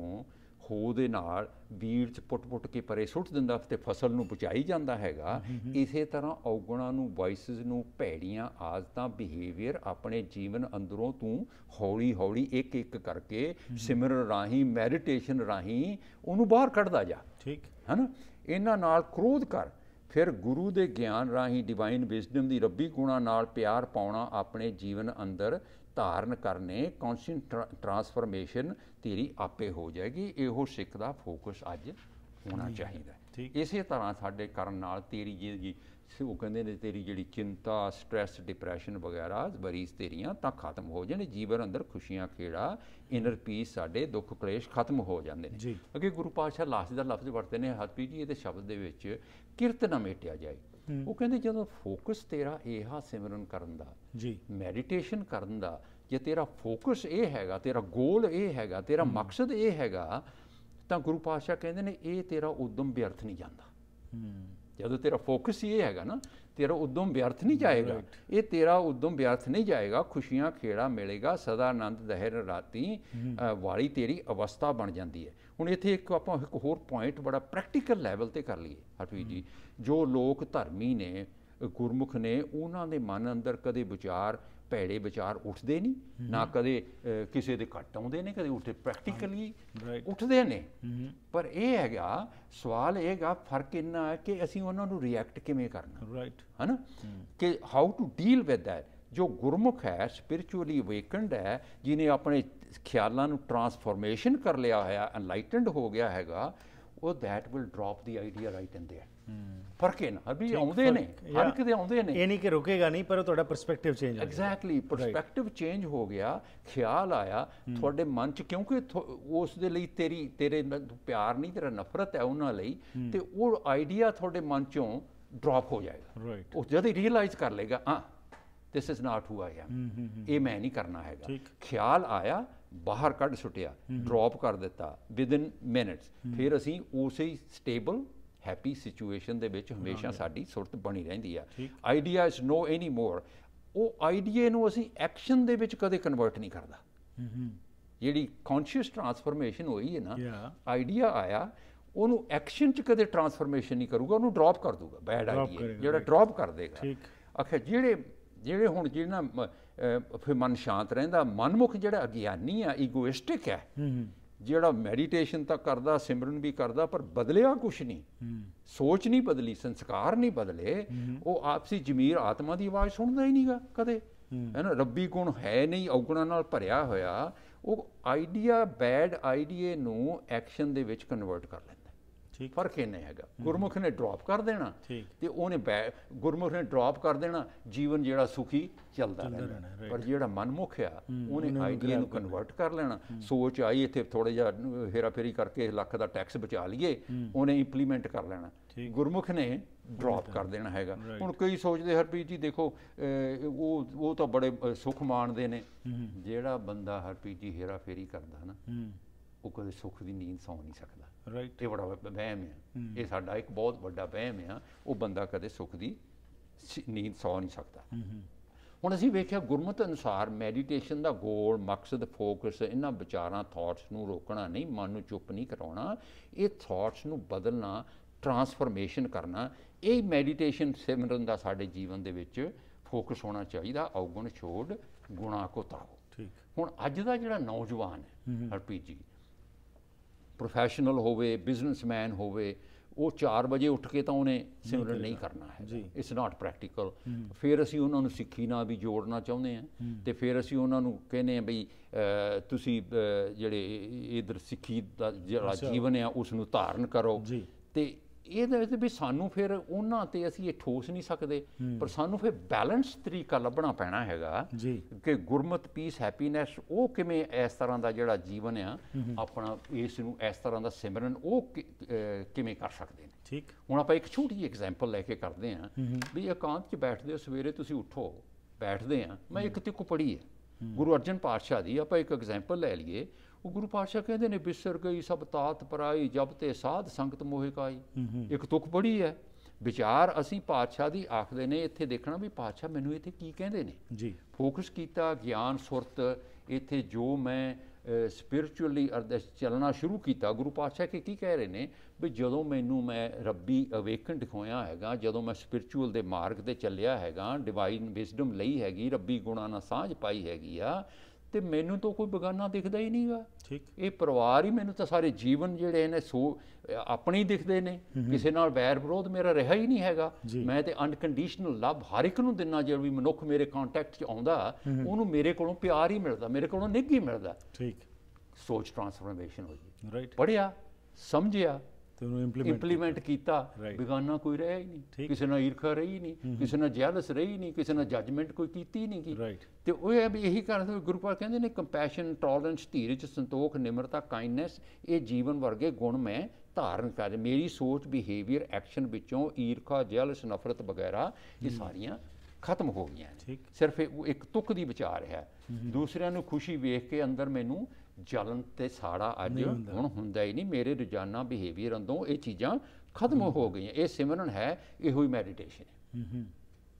ਹੋ ਦੇ ਨਾਲ ਬੀਜ ਚ ਪੁੱਟ-ਪੁੱਟ ਕੇ ਪਰੇ ਸੁੱਟ ਦਿੰਦਾ ਤੇ ਫਸਲ ਨੂੰ ਬਚਾਈ ਜਾਂਦਾ ਹੈਗਾ ਇਸੇ ਤਰ੍ਹਾਂ ਔਗੁਣਾਂ ਨੂੰ ਵਾਇਸਸ ਨੂੰ ਭੈੜੀਆਂ ਆਦਤਾਂ ਬਿਹੇਵੀਅਰ ਆਪਣੇ ਜੀਵਨ ਅੰਦਰੋਂ ਤੂੰ ਹੌਲੀ-ਹੌਲੀ ਇੱਕ-ਇੱਕ ਕਰਕੇ ਸਿਮਰ ਰਾਹੀਂ ਮੈਡੀਟੇਸ਼ਨ ਰਾਹੀਂ ਉਹਨੂੰ ਬਾਹਰ ਕੱਢਦਾ ਜਾ ਠੀਕ ਹੈ ਨਾ ਇਹਨਾਂ ਨਾਲ ਕ੍ਰੋਧ ਕਰ ਫਿਰ ਗੁਰੂ ਦੇ ਗਿਆਨ ਰਾਹੀਂ ਡਿਵਾਈਨ ਵਿਜ਼ਡਮ ਦੀ ਰੱਬੀ ਗੁਣਾ ਨਾਲ ਪਿਆਰ ਪਾਉਣਾ ਆਪਣੇ ਜੀਵਨ ਅੰਦਰ ਧਾਰਨ ਕਰਨੇ ਕੌਨਸ਼ੀਅਸ ਟਰਾਂਸਫਰਮੇਸ਼ਨ ਤੇਰੀ ਆਪੇ ਹੋ ਜਾਏਗੀ ਇਹੋ ਸਿੱਖ ਦਾ ਫੋਕਸ ਅੱਜ ਹੋਣਾ ਚਾਹੀਦਾ ਇਸੇ ਤਰ੍ਹਾਂ ਸਾਡੇ ਕਰਨ ਨਾਲ ਤੇਰੀ ਜ਼ਿੰਦਗੀ ਉਹ ਕਹਿੰਦੇ ਨੇ ਤੇਰੀ ਜਿਹੜੀ ਚਿੰਤਾ ਸਟ्रेस ਡਿਪਰੈਸ਼ਨ ਵਗੈਰਾ ਬਰੀਸ ਤੇਰੀਆਂ ਤਾਂ ਖਤਮ ਹੋ ਜਾਣ ਜੀਵਨ ਅੰਦਰ ਖੁਸ਼ੀਆਂ ਖੇੜਾ ਇਨਰ ਪੀਸ ਸਾਡੇ ਦੁੱਖ ਕਲੇਸ਼ ਖਤਮ ਹੋ ਜਾਂਦੇ ਨੇ ਅੱਗੇ ਗੁਰੂ ਪਾਤਸ਼ਾਹ ਲਾਸਟ ਦਾ ਲਫ਼ਜ਼ ਵਰਤਦੇ ਨੇ ਹਰਪੀ ਜੀ ਇਹਦੇ ਸ਼ਬਦ ਦੇ ਵਿੱਚ ਕਿਰਤ ਨਾ ਮੇਟਿਆ ਜਾਏ ਉਹ ਕਹਿੰਦੇ ਜਦੋਂ ਫੋਕਸ ਤੇਰਾ ਇਹਾ ਸਿਮਰਨ ਕਰਨ ਦਾ ਜੀ ਮੈਡੀਟੇਸ਼ਨ ਕਰਨ ਦਾ ਜੇ ਤੇਰਾ ਫੋਕਸ ਇਹ ਹੈਗਾ ਤੇਰਾ ਗੋਲ ਇਹ ਹੈਗਾ ਤੇਰਾ ਮਕਸਦ ਇਹ ਹੈਗਾ ਤਾਂ ਗੁਰੂ ਪਾਤਸ਼ਾਹ ਕਹਿੰਦੇ ਨੇ ਇਹ ਤੇਰਾ ਉਦਮ ਵਿਅਰਥ ਨਹੀਂ ਜਾਂਦਾ ਜਦੋਂ ਤੇਰਾ ਫੋਕਸ ਇਹ ਹੈਗਾ ਨਾ ਤੇਰਾ ਉਦੋਂ ਵਿਅਰਥ ਨਹੀਂ ਜਾਏਗਾ ਇਹ ਤੇਰਾ ਉਦੋਂ ਵਿਅਰਥ ਨਹੀਂ ਜਾਏਗਾ ਖੁਸ਼ੀਆਂ ਖੇੜਾ ਮਿਲੇਗਾ ਸਦਾ ਆਨੰਦ ਦਹਿਰ ਰਾਤੀ ਵਾਲੀ ਤੇਰੀ ਅਵਸਥਾ ਬਣ ਜਾਂਦੀ ਹੈ ਹੁਣ ਇੱਥੇ ਇੱਕ ਆਪਾਂ ਇੱਕ ਹੋਰ ਪੁਆਇੰਟ ਬੜਾ ਪ੍ਰੈਕਟੀਕਲ ਲੈਵਲ ਤੇ ਕਰ ਲਈਏ ਹਰਪ੍ਰੀਤ ਜੀ ਜੋ ਲੋਕ ਧਰਮੀ ਨੇ ਗੁਰਮੁਖ ਨੇ ਉਹਨਾਂ ਦੇ ਮਨ ਅੰਦਰ ਕਦੇ ਵਿਚਾਰ ਭੈੜੇ ਵਿਚਾਰ ਉੱਠਦੇ ਨਹੀਂ ਨਾ ਕਦੇ ਕਿਸੇ ਦੇ ਘਟ ਆਉਂਦੇ ਨੇ ਕਦੇ ਉੱਠੇ ਪ੍ਰੈਕਟੀਕਲੀ ਉੱਠਦੇ ਨੇ ਪਰ ਇਹ ਹੈਗਾ ਸਵਾਲ ਇਹਗਾ ਫਰਕ ਇੰਨਾ ਹੈ ਕਿ ਅਸੀਂ ਉਹਨਾਂ ਨੂੰ ਰਿਐਕਟ ਕਿਵੇਂ ਕਰਨਾ ਰਾਈਟ ਹੈਨਾ ਕਿ how to deal with that ਜੋ ਗੁਰਮੁਖ ਹੈ ਸਪਿਰਚੁਅਲੀ ਅਵੇਕਨਡ ਹੈ ਜਿਨੇ ਆਪਣੇ ਖਿਆਲਾਂ ਨੂੰ ਟਰਾਂਸਫਾਰਮੇਸ਼ਨ ਕਰ ਲਿਆ ਹੋਇਆ ਐਨਲਾਈਟਨਡ ਹੋ ਗਿਆ ਹੈਗਾ ਉਹ that will drop the idea right in there ਫਰਕੇ ਨਾ ਹਰ ਵੀ ਆਉਂਦੇ ਨੇ ਹਰ ਕਿਤੇ ਆਉਂਦੇ ਨੇ ਇਹ ਨਹੀਂ ਕਿ ਰੁਕੇਗਾ ਨਹੀਂ ਪਰ ਤੁਹਾਡਾ ਪਰਸਪੈਕਟਿਵ ਚੇਂਜ ਹੋ ਗਿਆ ਐਗਜ਼ੈਕਟਲੀ ਪਰਸਪੈਕਟਿਵ ਚੇਂਜ ਹੋ ਗਿਆ ਖਿਆਲ ਆਇਆ ਤੁਹਾਡੇ ਮਨ 'ਚ ਕਿਉਂਕਿ ਉਸ ਦੇ ਲਈ ਤੇਰੀ ਤੇਰੇ ਪਿਆਰ ਨਹੀਂ ਤੇਰਾ ਨਫ਼ਰਤ ਹੈ ਉਹਨਾਂ ਲਈ ਤੇ ਉਹ ਆਈਡੀਆ ਤੁਹਾਡੇ ਮਨ 'ਚੋਂ ਡ੍ਰੌਪ ਹੋ ਜਾਏਗਾ ਉਹ ਜਦ ਹੀ ਰੀਅਲਾਈਜ਼ ਕਰ ਲੇਗਾ ਆ this is not who I am ਇਹ ਮੈਂ ਨਹੀਂ ਕਰਨਾ ਹੈਗਾ ਖਿਆਲ ਆਇਆ ਬਾਹਰ ਕੱਢ ਸੁਟਿਆ ਡ੍ਰੌਪ ਕਰ ਦਿੱਤਾ ਵਿਦਨ ਮਿੰਟਸ ਫਿਰ ਅਸੀਂ ਉਸੇ ਸਟੇਬਲ ਹੈਪੀ ਸਿਚੁਏਸ਼ਨ ਦੇ ਵਿੱਚ ਹਮੇਸ਼ਾ ਸਾਡੀ ਸੁਰਤ ਬਣੀ ਰਹਿੰਦੀ ਆ ਆਈਡੀਆ ਇਜ਼ ਨੋ ਐਨੀ ਮੋਰ ਉਹ ਆਈਡੀਆ ਨੂੰ ਅਸੀਂ ਐਕਸ਼ਨ ਦੇ ਵਿੱਚ ਕਦੇ ਕਨਵਰਟ ਨਹੀਂ ਕਰਦਾ ਜਿਹੜੀ ਕੌਨਸ਼ੀਅਸ ਟਰਾਂਸਫਰਮੇਸ਼ਨ ਹੋਈ ਹੈ ਨਾ ਆਈਡੀਆ ਆਇਆ ਉਹਨੂੰ ਐਕਸ਼ਨ 'ਚ ਕਦੇ ਟਰਾਂਸਫਰਮੇਸ਼ਨ ਨਹੀਂ ਕਰੂਗਾ ਉਹਨੂੰ ਡ੍ਰੌਪ ਕਰ ਦੂਗਾ ਬੈਡ ਆਈਡੀਆ ਜਿਹੜਾ ਡ੍ਰੌਪ ਕਰ ਦੇਗਾ ਅਖੇ ਜਿਹੜੇ ਜਿਹੜੇ ਹੁਣ ਜਿਹਨਾਂ ਫਿਰ ਮਨ ਸ਼ਾਂਤ ਰਹਿੰਦਾ ਮਨਮੁਖ ਜਿਹੜਾ ਅਗਿਆਨੀ ਆ ਈਗੋਇਸਟਿਕ ਹੈ ਜਿਹੜਾ ਮੈਡੀਟੇਸ਼ਨ ਤਾਂ ਕਰਦਾ ਸਿਮਰਨ ਵੀ ਕਰਦਾ ਪਰ ਬਦਲਿਆ ਕੁਝ ਨਹੀਂ ਸੋਚ ਨਹੀਂ ਬਦਲੀ ਸੰਸਕਾਰ ਨਹੀਂ ਬਦਲੇ ਉਹ ਆਪਸੀ ਜ਼ਮੀਰ ਆਤਮਾ ਦੀ ਆਵਾਜ਼ ਸੁਣਦਾ ਹੀ ਨਹੀਂਗਾ ਕਦੇ ਹੈ ਨਾ ਰੱਬੀ ਗੁਣ ਹੈ ਨਹੀਂ ਔਗਣਾ ਨਾਲ ਭਰਿਆ ਹੋਇਆ ਉਹ ਆਈਡੀਆ ਬੈਡ ਆਈਡੀਏ ਨੂੰ ਐਕਸ਼ਨ ਦੇ ਵਿੱਚ ਕਨਵਰਟ ਕਰ ਲੈਂਦਾ ਠੀਕ ਫਰਕ ਇਹ ਨਹੀਂ ਹੈਗਾ ਗੁਰਮੁਖ ਨੇ ਡ੍ਰੌਪ ਕਰ ਦੇਣਾ ਤੇ ਉਹਨੇ ਗੁਰਮੁਖ ਨੇ ਡ੍ਰੌਪ ਕਰ ਦੇਣਾ ਜੀਵਨ ਜਿਹੜਾ ਸੁਖੀ ਚੱਲਦਾ ਰਹਿਣਾ ਪਰ ਜਿਹੜਾ ਮਨਮੁਖ ਆ ਉਹਨੇ ਆਈਡੀਆ ਨੂੰ ਕਨਵਰਟ ਕਰ ਲੈਣਾ ਸੋਚ ਆਈ ਇੱਥੇ ਥੋੜਾ ਜਿਹਾ ਹੇਰਾ ਫੇਰੀ ਕਰਕੇ ਲੱਖ ਦਾ ਟੈਕਸ ਬਚਾ ਲਈਏ ਉਹਨੇ ਇੰਪਲੀਮੈਂਟ ਕਰ ਲੈਣਾ ਗੁਰਮੁਖ ਨੇ ਡ੍ਰੌਪ ਕਰ ਦੇਣਾ ਹੈਗਾ ਹੁਣ ਕਈ ਸੋਚਦੇ ਹਰਪ੍ਰੀਤ ਜੀ ਦੇਖੋ ਉਹ ਉਹ ਤਾਂ ਬੜੇ ਸੁਖ ਮਾਣਦੇ ਨੇ ਜਿਹੜਾ ਬੰਦਾ ਹਰਪ੍ਰੀਤ ਜੀ ਹੇਰਾ ਫੇਰੀ ਕਰਦਾ ਨਾ ਉਹ ਕਦੇ ਸੁੱਖ ਦੀ ਨੀਂਦ ਸੌ ਨਹੀਂ ਸਕਦਾ ਰਾਈਟ ਇਹ ਬੜਾ ਵਹਿਮ ਹੈ ਇਹ ਸਾਡਾ ਇੱਕ ਬਹੁਤ ਵੱਡਾ ਵਹਿਮ ਹੈ ਉਹ ਬੰਦਾ ਕਦੇ ਸੁੱਖ ਦੀ ਨੀਂਦ ਸੌ ਨਹੀਂ ਸਕਦਾ ਹੁਣ ਅਸੀਂ ਵੇਖਿਆ ਗੁਰਮਤ ਅਨੁਸਾਰ ਮੈਡੀਟੇਸ਼ਨ ਦਾ ਗੋਲ ਮਕਸਦ ਫੋਕਸ ਇਹਨਾਂ ਵਿਚਾਰਾਂ ਥਾਟਸ ਨੂੰ ਰੋਕਣਾ ਨਹੀਂ ਮਨ ਨੂੰ ਚੁੱਪ ਨਹੀਂ ਕਰਾਉਣਾ ਇਹ ਥਾਟਸ ਨੂੰ ਬਦਲਣਾ ਟਰਾਂਸਫਰਮੇਸ਼ਨ ਕਰਨਾ ਇਹ ਮੈਡੀਟੇਸ਼ਨ ਸਿਮਰਨ ਦਾ ਸਾਡੇ ਜੀਵਨ ਦੇ ਵਿੱਚ ਫੋਕਸ ਹੋਣਾ ਚਾਹੀਦਾ ਔਗਣ ਛੋੜ ਗੁਣਾ ਕੋ ਤਾਓ ਠੀਕ ਹੁਣ ਅੱਜ ਦਾ ਜਿਹੜਾ ਨੌਜਵਾਨ ਹੈ ਹਰਪੀ ਜੀ ਪ੍ਰੋਫੈਸ਼ਨਲ ਹੋਵੇ ਬਿਜ਼ਨਸਮੈਨ ਹੋਵੇ ਉਹ 4 ਵਜੇ ਉੱਠ ਕੇ ਤਾਂ ਉਹਨੇ ਸਿਮਰਨ ਨਹੀਂ ਕਰਨਾ ਹੈ ਇਟਸ ਨਾਟ ਪ੍ਰੈਕਟੀਕਲ ਫਿਰ ਅਸੀਂ ਉਹਨਾਂ ਨੂੰ ਸਿੱਖੀ ਨਾਲ ਵੀ ਜੋੜਨਾ ਚਾਹੁੰਦੇ ਆ ਤੇ ਫਿਰ ਅਸੀਂ ਉਹਨਾਂ ਨੂੰ ਕਹਿੰਦੇ ਆ ਬਈ ਤੁਸੀਂ ਜਿਹੜੇ ਇਧਰ ਸਿੱਖੀ ਦਾ ਜਿਹੜਾ ਜੀਵਨ ਆ ਉਸ ਨੂੰ ਧਾਰਨ ਕਰੋ ਤੇ ਇਹਦੇ ਵਿੱਚ ਵੀ ਸਾਨੂੰ ਫਿਰ ਉਹਨਾਂ ਤੇ ਅਸੀਂ ਇਹ ਠੋਸ ਨਹੀਂ ਸਕਦੇ ਪਰ ਸਾਨੂੰ ਫਿਰ ਬੈਲੈਂਸ ਤਰੀਕਾ ਲੱਭਣਾ ਪੈਣਾ ਹੈਗਾ ਕਿ ਗੁਰਮਤ ਪੀਸ ਹੈਪੀਨੈਸ ਉਹ ਕਿਵੇਂ ਇਸ ਤਰ੍ਹਾਂ ਦਾ ਜਿਹੜਾ ਜੀਵਨ ਆ ਆਪਣਾ ਇਸ ਨੂੰ ਇਸ ਤਰ੍ਹਾਂ ਦਾ ਸਿਮਰਨ ਉਹ ਕਿਵੇਂ ਕਰ ਸਕਦੇ ਨੇ ਠੀਕ ਹੁਣ ਆਪਾਂ ਇੱਕ ਛੋਟੀ ਐਗਜ਼ਾਮਪਲ ਲੈ ਕੇ ਕਰਦੇ ਆ ਵੀ ਇਕਾਂਤ 'ਚ ਬੈਠਦੇ ਹੋ ਸਵੇਰੇ ਤੁਸੀਂ ਉੱਠੋ ਬੈਠਦੇ ਆ ਮੈਂ ਇੱਕ ਤਿੱਕੂ ਪੜੀ ਹੈ ਗੁਰੂ ਅਰਜਨ ਪਾਤਸ਼ਾਹ ਦੀ ਆਪਾਂ ਇੱਕ ਐਗਜ਼ਾਮਪਲ ਲੈ ਲਈਏ ਉਹ ਗੁਰੂ ਪਾਤਸ਼ਾਹ ਕਹਿੰਦੇ ਨੇ ਬਿਸਰ ਗਈ ਸਭ ਤਾਤ ਪਰਾਈ ਜਬ ਤੇ ਸਾਧ ਸੰਗਤ ਮੋਹਿ ਕਾਈ ਇੱਕ ਤੁਕ ਬੜੀ ਹੈ ਵਿਚਾਰ ਅਸੀਂ ਪਾਤਸ਼ਾਹ ਦੀ ਆਖਦੇ ਨੇ ਇੱਥੇ ਦੇਖਣਾ ਵੀ ਪਾਤਸ਼ਾਹ ਮੈਨੂੰ ਇੱਥੇ ਕੀ ਕਹਿੰਦੇ ਨੇ ਜੀ ਫੋਕਸ ਕੀਤਾ ਗਿਆਨ ਸੁਰਤ ਇੱਥੇ ਜੋ ਮੈਂ ਸਪਿਰਚੁਅਲੀ ਅਰਦਸ ਚੱਲਣਾ ਸ਼ੁਰੂ ਕੀਤਾ ਗੁਰੂ ਪਾਤਸ਼ਾਹ ਕੀ ਕਹਿ ਰਹੇ ਨੇ ਵੀ ਜਦੋਂ ਮੈਨੂੰ ਮੈਂ ਰੱਬੀ ਅਵੇਕਨ ਹੋਇਆ ਹੈਗਾ ਜਦੋਂ ਮੈਂ ਸਪਿਰਚੁਅਲ ਦੇ ਮਾਰਗ ਤੇ ਚੱਲਿਆ ਹੈਗਾ ਡਿਵਾਈਨ ਵਿਜ਼ਡਮ ਲਈ ਹੈਗੀ ਰੱਬੀ ਗੁਣਾ ਨਾਲ ਸਾਂਝ ਪਾਈ ਹੈਗੀ ਆ ਤੇ ਮੈਨੂੰ ਤਾਂ ਕੋਈ ਬਗਾਨਾ ਦਿਖਦਾ ਹੀ ਨਹੀਂਗਾ ਠੀਕ ਇਹ ਪਰਿਵਾਰ ਹੀ ਮੈਨੂੰ ਤਾਂ ਸਾਰੇ ਜੀਵਨ ਜਿਹੜੇ ਨੇ ਸੋ ਆਪਣੀ ਦਿਖਦੇ ਨੇ ਕਿਸੇ ਨਾਲ ਵੈਰ ਵਿਰੋਧ ਮੇਰਾ ਰਿਹਾ ਹੀ ਨਹੀਂ ਹੈਗਾ ਮੈਂ ਤੇ ਅਨਕੰਡੀਸ਼ਨਲ ਲਵ ਹਰ ਇੱਕ ਨੂੰ ਦਿੰਨਾ ਜਿਹੜਾ ਵੀ ਮਨੁੱਖ ਮੇਰੇ ਕੰਟੈਕਟ 'ਚ ਆਉਂਦਾ ਉਹਨੂੰ ਮੇਰੇ ਕੋਲੋਂ ਪਿਆਰ ਹੀ ਮਿਲਦਾ ਮੇਰੇ ਕੋਲੋਂ ਨਿੱਘ ਹੀ ਮਿਲਦਾ ਠੀਕ ਸੋਚ ਟਰਾਂਸਫਰਮੇਸ਼ਨ ਹੋਈ ਰਾਈਟ ਪੜਿਆ ਸਮਝਿਆ ਤੇ ਉਹਨੂੰ ਇੰਪਲੀਮੈਂਟ ਇੰਪਲੀਮੈਂਟ ਕੀਤਾ ਬਿਗਾਨਾ ਕੋਈ ਰਿਹਾ ਹੀ ਨਹੀਂ ਕਿਸੇ ਨਾਲ ਈਰਖਾ ਰਹੀ ਨਹੀਂ ਕਿਸੇ ਨਾਲ ਜੈਲਸ ਰਹੀ ਨਹੀਂ ਕਿਸੇ ਨਾਲ ਜੱਜਮੈਂਟ ਕੋਈ ਕੀਤੀ ਨਹੀਂ ਕੀ ਤੇ ਉਹ ਇਹ ਵੀ ਇਹੀ ਕਾਰਨ ਤੋਂ ਗੁਰੂ ਪਾਕ ਕਹਿੰਦੇ ਨੇ ਕੰਪੈਸ਼ਨ ਟੋਲਰੈਂਸ ਧੀਰਜ ਸੰਤੋਖ ਨਿਮਰਤਾ ਕਾਈਂਡਨੈਸ ਇਹ ਜੀਵਨ ਵਰਗੇ ਗੁਣ ਮੈਂ ਧਾਰਨ ਕਰ ਮੇਰੀ ਸੋਚ ਬਿਹੇਵੀਅਰ ਐਕਸ਼ਨ ਵਿੱਚੋਂ ਈਰਖਾ ਜੈਲਸ ਨਫ਼ਰਤ ਵਗੈਰਾ ਇਹ ਸਾਰੀਆਂ ਖਤਮ ਹੋ ਗਈਆਂ ਸਿਰਫ ਇੱਕ ਤੁਕ ਦੀ ਵਿਚਾਰ ਹੈ ਦੂਸਰਿਆਂ ਨੂੰ ਖੁਸ਼ੀ ਵੇਖ ਕੇ ਅੰਦਰ ਮੈਨੂੰ ਜਲਨ ਤੇ ਸਾੜਾ ਅੱਜ ਹੁਣ ਹੁੰਦਾ ਹੀ ਨਹੀਂ ਮੇਰੇ ਰੋਜ਼ਾਨਾ ਬਿਹੇਵੀਅਰ ਅੰਦਰੋਂ ਇਹ ਚੀਜ਼ਾਂ ਖਤਮ ਹੋ ਗਈਆਂ ਇਹ ਸਿਮਰਨ ਹੈ ਇਹੋ ਹੀ ਮੈਡੀਟੇਸ਼ਨ ਹੈ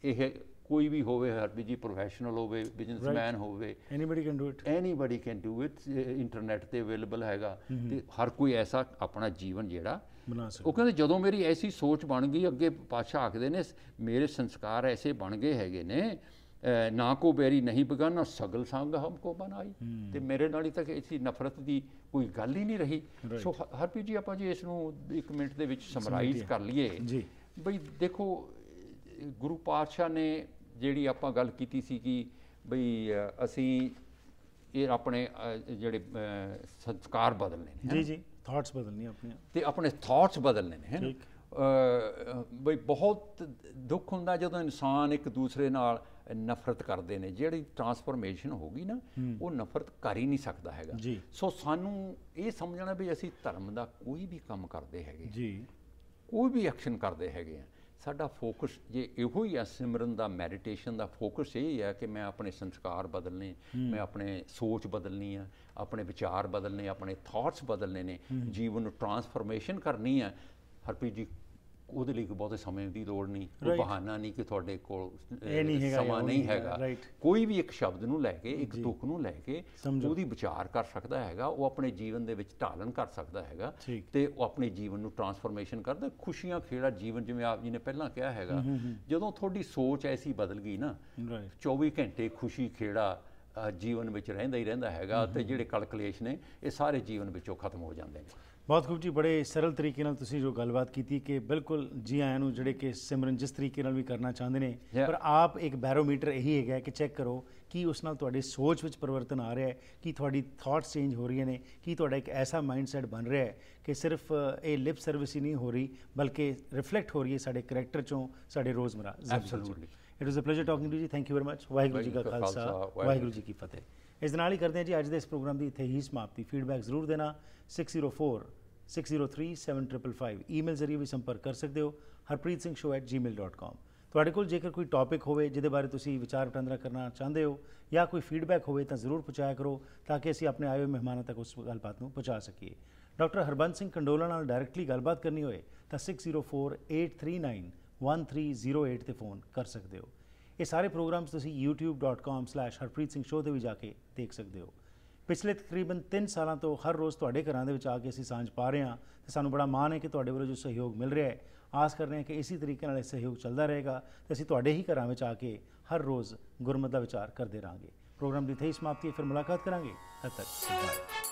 ਇਹ ਕੋਈ ਵੀ ਹੋਵੇ ਹਰਬੀ ਜੀ ਪ੍ਰੋਫੈਸ਼ਨਲ ਹੋਵੇ ਬਿਜ਼ਨਸਮੈਨ ਹੋਵੇ anybody can do it anybody can do it internet ਤੇ ਅਵੇਲੇਬਲ ਹੈਗਾ ਤੇ ਹਰ ਕੋਈ ਐਸਾ ਆਪਣਾ ਜੀਵਨ ਜਿਹੜਾ ਬਣਾ ਸਕਦਾ ਉਹ ਕਹਿੰਦੇ ਜਦੋਂ ਮੇਰੀ ਐਸੀ ਸੋਚ ਬਣ ਗਈ ਅੱਗੇ ਪਾਸ਼ਾ ਆਖਦੇ ਨੇ ਮੇਰੇ ਸੰਸਕਾਰ ਐਸੇ ਬਣ ਗਏ ਹੈਗੇ ਨੇ ਨਾ ਕੋ ਬੇਰੀ ਨਹੀਂ ਬਗਾਨਾ ਸਗਲ ਸੰਗ ਹਮ ਕੋ ਬਨਾਈ ਤੇ ਮੇਰੇ ਨਾਲ ਹੀ ਤੱਕ ਇਸੀ ਨਫ਼ਰਤ ਦੀ ਕੋਈ ਗੱਲ ਹੀ ਨਹੀਂ ਰਹੀ ਸੋ ਹਰਪੀ ਜੀ ਆਪਾਂ ਜੀ ਇਸ ਨੂੰ 1 ਮਿੰਟ ਦੇ ਵਿੱਚ ਸਮਰਾਈਜ਼ ਕਰ ਲਈਏ ਜੀ ਬਈ ਦੇਖੋ ਗੁਰੂ ਪਾਤਸ਼ਾਹ ਨੇ ਜਿਹੜੀ ਆਪਾਂ ਗੱਲ ਕੀਤੀ ਸੀ ਕਿ ਬਈ ਅਸੀਂ ਇਹ ਆਪਣੇ ਜਿਹੜੇ ਸੰਸਕਾਰ ਬਦਲਨੇ ਨੇ ਜੀ ਜੀ ਥਾਟਸ ਬਦਲਨੇ ਆਪਣੇ ਤੇ ਆਪਣੇ ਥਾਟਸ ਬਦਲਨੇ ਨੇ ਹੈ ਠੀਕ ਬਈ ਬਹੁਤ ਦੁੱਖ ਹੁੰਦਾ ਜਦੋਂ ਇਨਸਾਨ ਇੱਕ ਦੂਸਰੇ ਨਾਲ ਨਫ਼ਰਤ ਕਰਦੇ ਨੇ ਜਿਹੜੀ ਟਰਾਂਸਫਰਮੇਸ਼ਨ ਹੋ ਗਈ ਨਾ ਉਹ ਨਫ਼ਰਤ ਕਰ ਹੀ ਨਹੀਂ ਸਕਦਾ ਹੈਗਾ ਸੋ ਸਾਨੂੰ ਇਹ ਸਮਝਣਾ ਵੀ ਅਸੀਂ ਧਰਮ ਦਾ ਕੋਈ ਵੀ ਕੰਮ ਕਰਦੇ ਹੈਗੇ ਜੀ ਕੋਈ ਵੀ ਐਕਸ਼ਨ ਕਰਦੇ ਹੈਗੇ ਆ ਸਾਡਾ ਫੋਕਸ ਜੇ ਇਹੋ ਹੀ ਆ ਸਿਮਰਨ ਦਾ ਮੈਡੀਟੇਸ਼ਨ ਦਾ ਫੋਕਸ ਇਹ ਹੈ ਕਿ ਮੈਂ ਆਪਣੇ ਸੰਸਕਾਰ ਬਦਲਨੇ ਮੈਂ ਆਪਣੇ ਸੋਚ ਬਦਲਨੀ ਆ ਆਪਣੇ ਵਿਚਾਰ ਬਦਲਨੇ ਆਪਣੇ ਥਾਟਸ ਬਦਲਨੇ ਨੇ ਜੀਵਨ ਨੂੰ ਟਰਾਂਸਫਰਮੇਸ਼ਨ ਕਰਨੀ ਆ ਹਰਪ੍ਰੀਤ ਜੀ ਉਹਦੇ ਲਈ ਬਹੁਤੇ ਸਮੇਂ ਦੀ ਲੋੜ ਨਹੀਂ ਕੋਈ ਬਹਾਨਾ ਨਹੀਂ ਕਿ ਤੁਹਾਡੇ ਕੋਲ ਸਮਾਂ ਨਹੀਂ ਹੈਗਾ ਕੋਈ ਵੀ ਇੱਕ ਸ਼ਬਦ ਨੂੰ ਲੈ ਕੇ ਇੱਕ ਦੁੱਖ ਨੂੰ ਲੈ ਕੇ ਉਹਦੀ ਵਿਚਾਰ ਕਰ ਸਕਦਾ ਹੈਗਾ ਉਹ ਆਪਣੇ ਜੀਵਨ ਦੇ ਵਿੱਚ ਢਾਲਣ ਕਰ ਸਕਦਾ ਹੈਗਾ ਤੇ ਉਹ ਆਪਣੇ ਜੀਵਨ ਨੂੰ ਟਰਾਂਸਫਰਮੇਸ਼ਨ ਕਰਦਾ ਖੁਸ਼ੀਆਂ ਖੇੜਾ ਜੀਵਨ ਜਿਵੇਂ ਆਪ ਜੀ ਨੇ ਪਹਿਲਾਂ ਕਿਹਾ ਹੈਗਾ ਜਦੋਂ ਤੁਹਾਡੀ ਸੋਚ ਐਸੀ ਬਦਲ ਗਈ ਨਾ 24 ਘੰਟੇ ਖੁਸ਼ੀ ਖੇੜਾ ਜੀਵਨ ਵਿੱਚ ਰਹਿੰਦਾ ਹੀ ਰਹਿੰਦਾ ਹੈਗਾ ਤੇ ਜਿਹੜੇ ਕਲਕਲੇਸ਼ ਨੇ ਇਹ ਸਾਰੇ ਜੀਵਨ ਵਿੱਚੋਂ ਖਤਮ ਹੋ ਜਾਂਦੇ ਨੇ ਬਹੁਤ ਖੂਬ ਜੀ ਬੜੇ ਸਰਲ ਤਰੀਕੇ ਨਾਲ ਤੁਸੀਂ ਜੋ ਗੱਲਬਾਤ ਕੀਤੀ ਕਿ ਬਿਲਕੁਲ ਜੀ ਆਇਆਂ ਨੂੰ ਜਿਹੜੇ ਕਿ ਸਿਮਰਨ ਜਿਸ ਤਰੀਕੇ ਨਾਲ ਵੀ ਕਰਨਾ ਚਾਹੁੰਦੇ ਨੇ ਪਰ ਆਪ ਇੱਕ ਬੈਰੋਮੀਟਰ ਇਹੀ ਹੈਗਾ ਕਿ ਚੈੱਕ ਕਰੋ ਕਿ ਉਸ ਨਾਲ ਤੁਹਾਡੀ ਸੋਚ ਵਿੱਚ ਪਰਿਵਰਤਨ ਆ ਰਿਹਾ ਹੈ ਕਿ ਤੁਹਾਡੀ ਥਾਟਸ ਚੇਂਜ ਹੋ ਰਹੀਆਂ ਨੇ ਕਿ ਤੁਹਾਡਾ ਇੱਕ ਐਸਾ ਮਾਈਂਡਸੈਟ ਬਣ ਰਿਹਾ ਹੈ ਕਿ ਸਿਰਫ ਇਹ ਲਿਪ ਸਰਵਿਸ ਹੀ ਨਹੀਂ ਹੋ ਰਹੀ ਬਲਕਿ ਰਿਫਲੈਕਟ ਹੋ ਰਹੀ ਹੈ ਸਾਡੇ ਕੈਰੈਕਟਰ ਚੋਂ ਸਾਡੇ ਰੋਜ਼ਮਰਾ absolutely it was a pleasure talking to ji thank you very much Waheguru ji ਕਾ ਖਾਲਸਾ ਵਾਹਿਗੁਰੂ ਜੀ ਕੀ ਫਤਿਹ ਇਸ ਨਾਲ ਹੀ ਕਰਦੇ ਹਾਂ ਜੀ ਅੱਜ ਦੇ ਇਸ ਪ੍ਰੋਗਰਾਮ ਦੀ ਇੱਥੇ ਹੀ ਸਮਾਪਤੀ ਫੀਡਬੈਕ ਜ਼ਰੂਰ ਦੇਣਾ 604 6037555 ਈਮੇਲ ਜ਼ਰੀਏ ਵੀ ਸੰਪਰਕ ਕਰ ਸਕਦੇ ਹੋ harpreetsingshow@gmail.com ਤੁਹਾਡੇ ਕੋਲ ਜੇਕਰ ਕੋਈ ਟੌਪਿਕ ਹੋਵੇ ਜਿਹਦੇ ਬਾਰੇ ਤੁਸੀਂ ਵਿਚਾਰ ਵਟਾਂਦਰਾ ਕਰਨਾ ਚਾਹੁੰਦੇ ਹੋ ਜਾਂ ਕੋਈ ਫੀਡਬੈਕ ਹੋਵੇ ਤਾਂ ਜ਼ਰੂਰ ਪਹੁੰਚਾਇਆ ਕਰੋ ਤਾਂ ਕਿ ਅਸੀਂ ਆਪਣੇ ਆਏ ਹੋਏ ਮਹਿਮਾਨਾਂ ਤੱਕ ਉਸ ਗੱਲਬਾਤ ਨੂੰ ਪਹੁੰਚਾ ਸਕੀਏ ਡਾਕਟਰ ਹਰਬੰਸ ਸਿੰਘ ਕੰਡੋਲਾ ਨਾਲ ਡਾਇਰੈਕਟਲੀ ਗੱਲਬਾਤ ਕਰਨੀ ਹੋਵੇ ਤਾਂ 6048391308 ਤੇ ਫੋਨ ਕਰ ਸਕਦੇ ਹੋ ਇਹ ਸਾਰੇ ਪ੍ਰੋਗਰਾਮਸ ਤੁਸੀਂ youtubecom ਤੇ ਵੀ ਜਾ ਕੇ ਦੇਖ ਸਕਦੇ ਹੋ ਪਿਛਲੇ ਤਕਰੀਬਨ 3 ਸਾਲਾਂ ਤੋਂ ਹਰ ਰੋਜ਼ ਤੁਹਾਡੇ ਘਰਾਂ ਦੇ ਵਿੱਚ ਆ ਕੇ ਅਸੀਂ ਸਾਂਝ ਪਾ ਰਹੇ ਹਾਂ ਤੇ ਸਾਨੂੰ ਬੜਾ ਮਾਣ ਹੈ ਕਿ ਤੁਹਾਡੇ ਵੱਲੋਂ ਜੋ ਸਹਿਯੋਗ ਮਿਲ ਰਿਹਾ ਹੈ ਆਸ ਕਰ ਰਹੇ ਹਾਂ ਕਿ ਇਸੇ ਤਰੀਕੇ ਨਾਲ ਇਹ ਸਹਿਯੋਗ ਚੱਲਦਾ ਰਹੇਗਾ ਤੇ ਅਸੀਂ ਤੁਹਾਡੇ ਹੀ ਘਰਾਂ ਵਿੱਚ ਆ ਕੇ ਹਰ ਰੋਜ਼ ਗੁਰਮਤ ਦਾ ਵਿਚਾਰ ਕਰਦੇ ਰਾਂਗੇ ਪ੍ਰੋਗਰਾਮ ਦੀ ਥਈ ਸਮਾਪਤੀ ਫਿਰ ਮੁਲਾਕਾਤ ਕਰਾਂਗੇ ਤਦ ਤੱਕ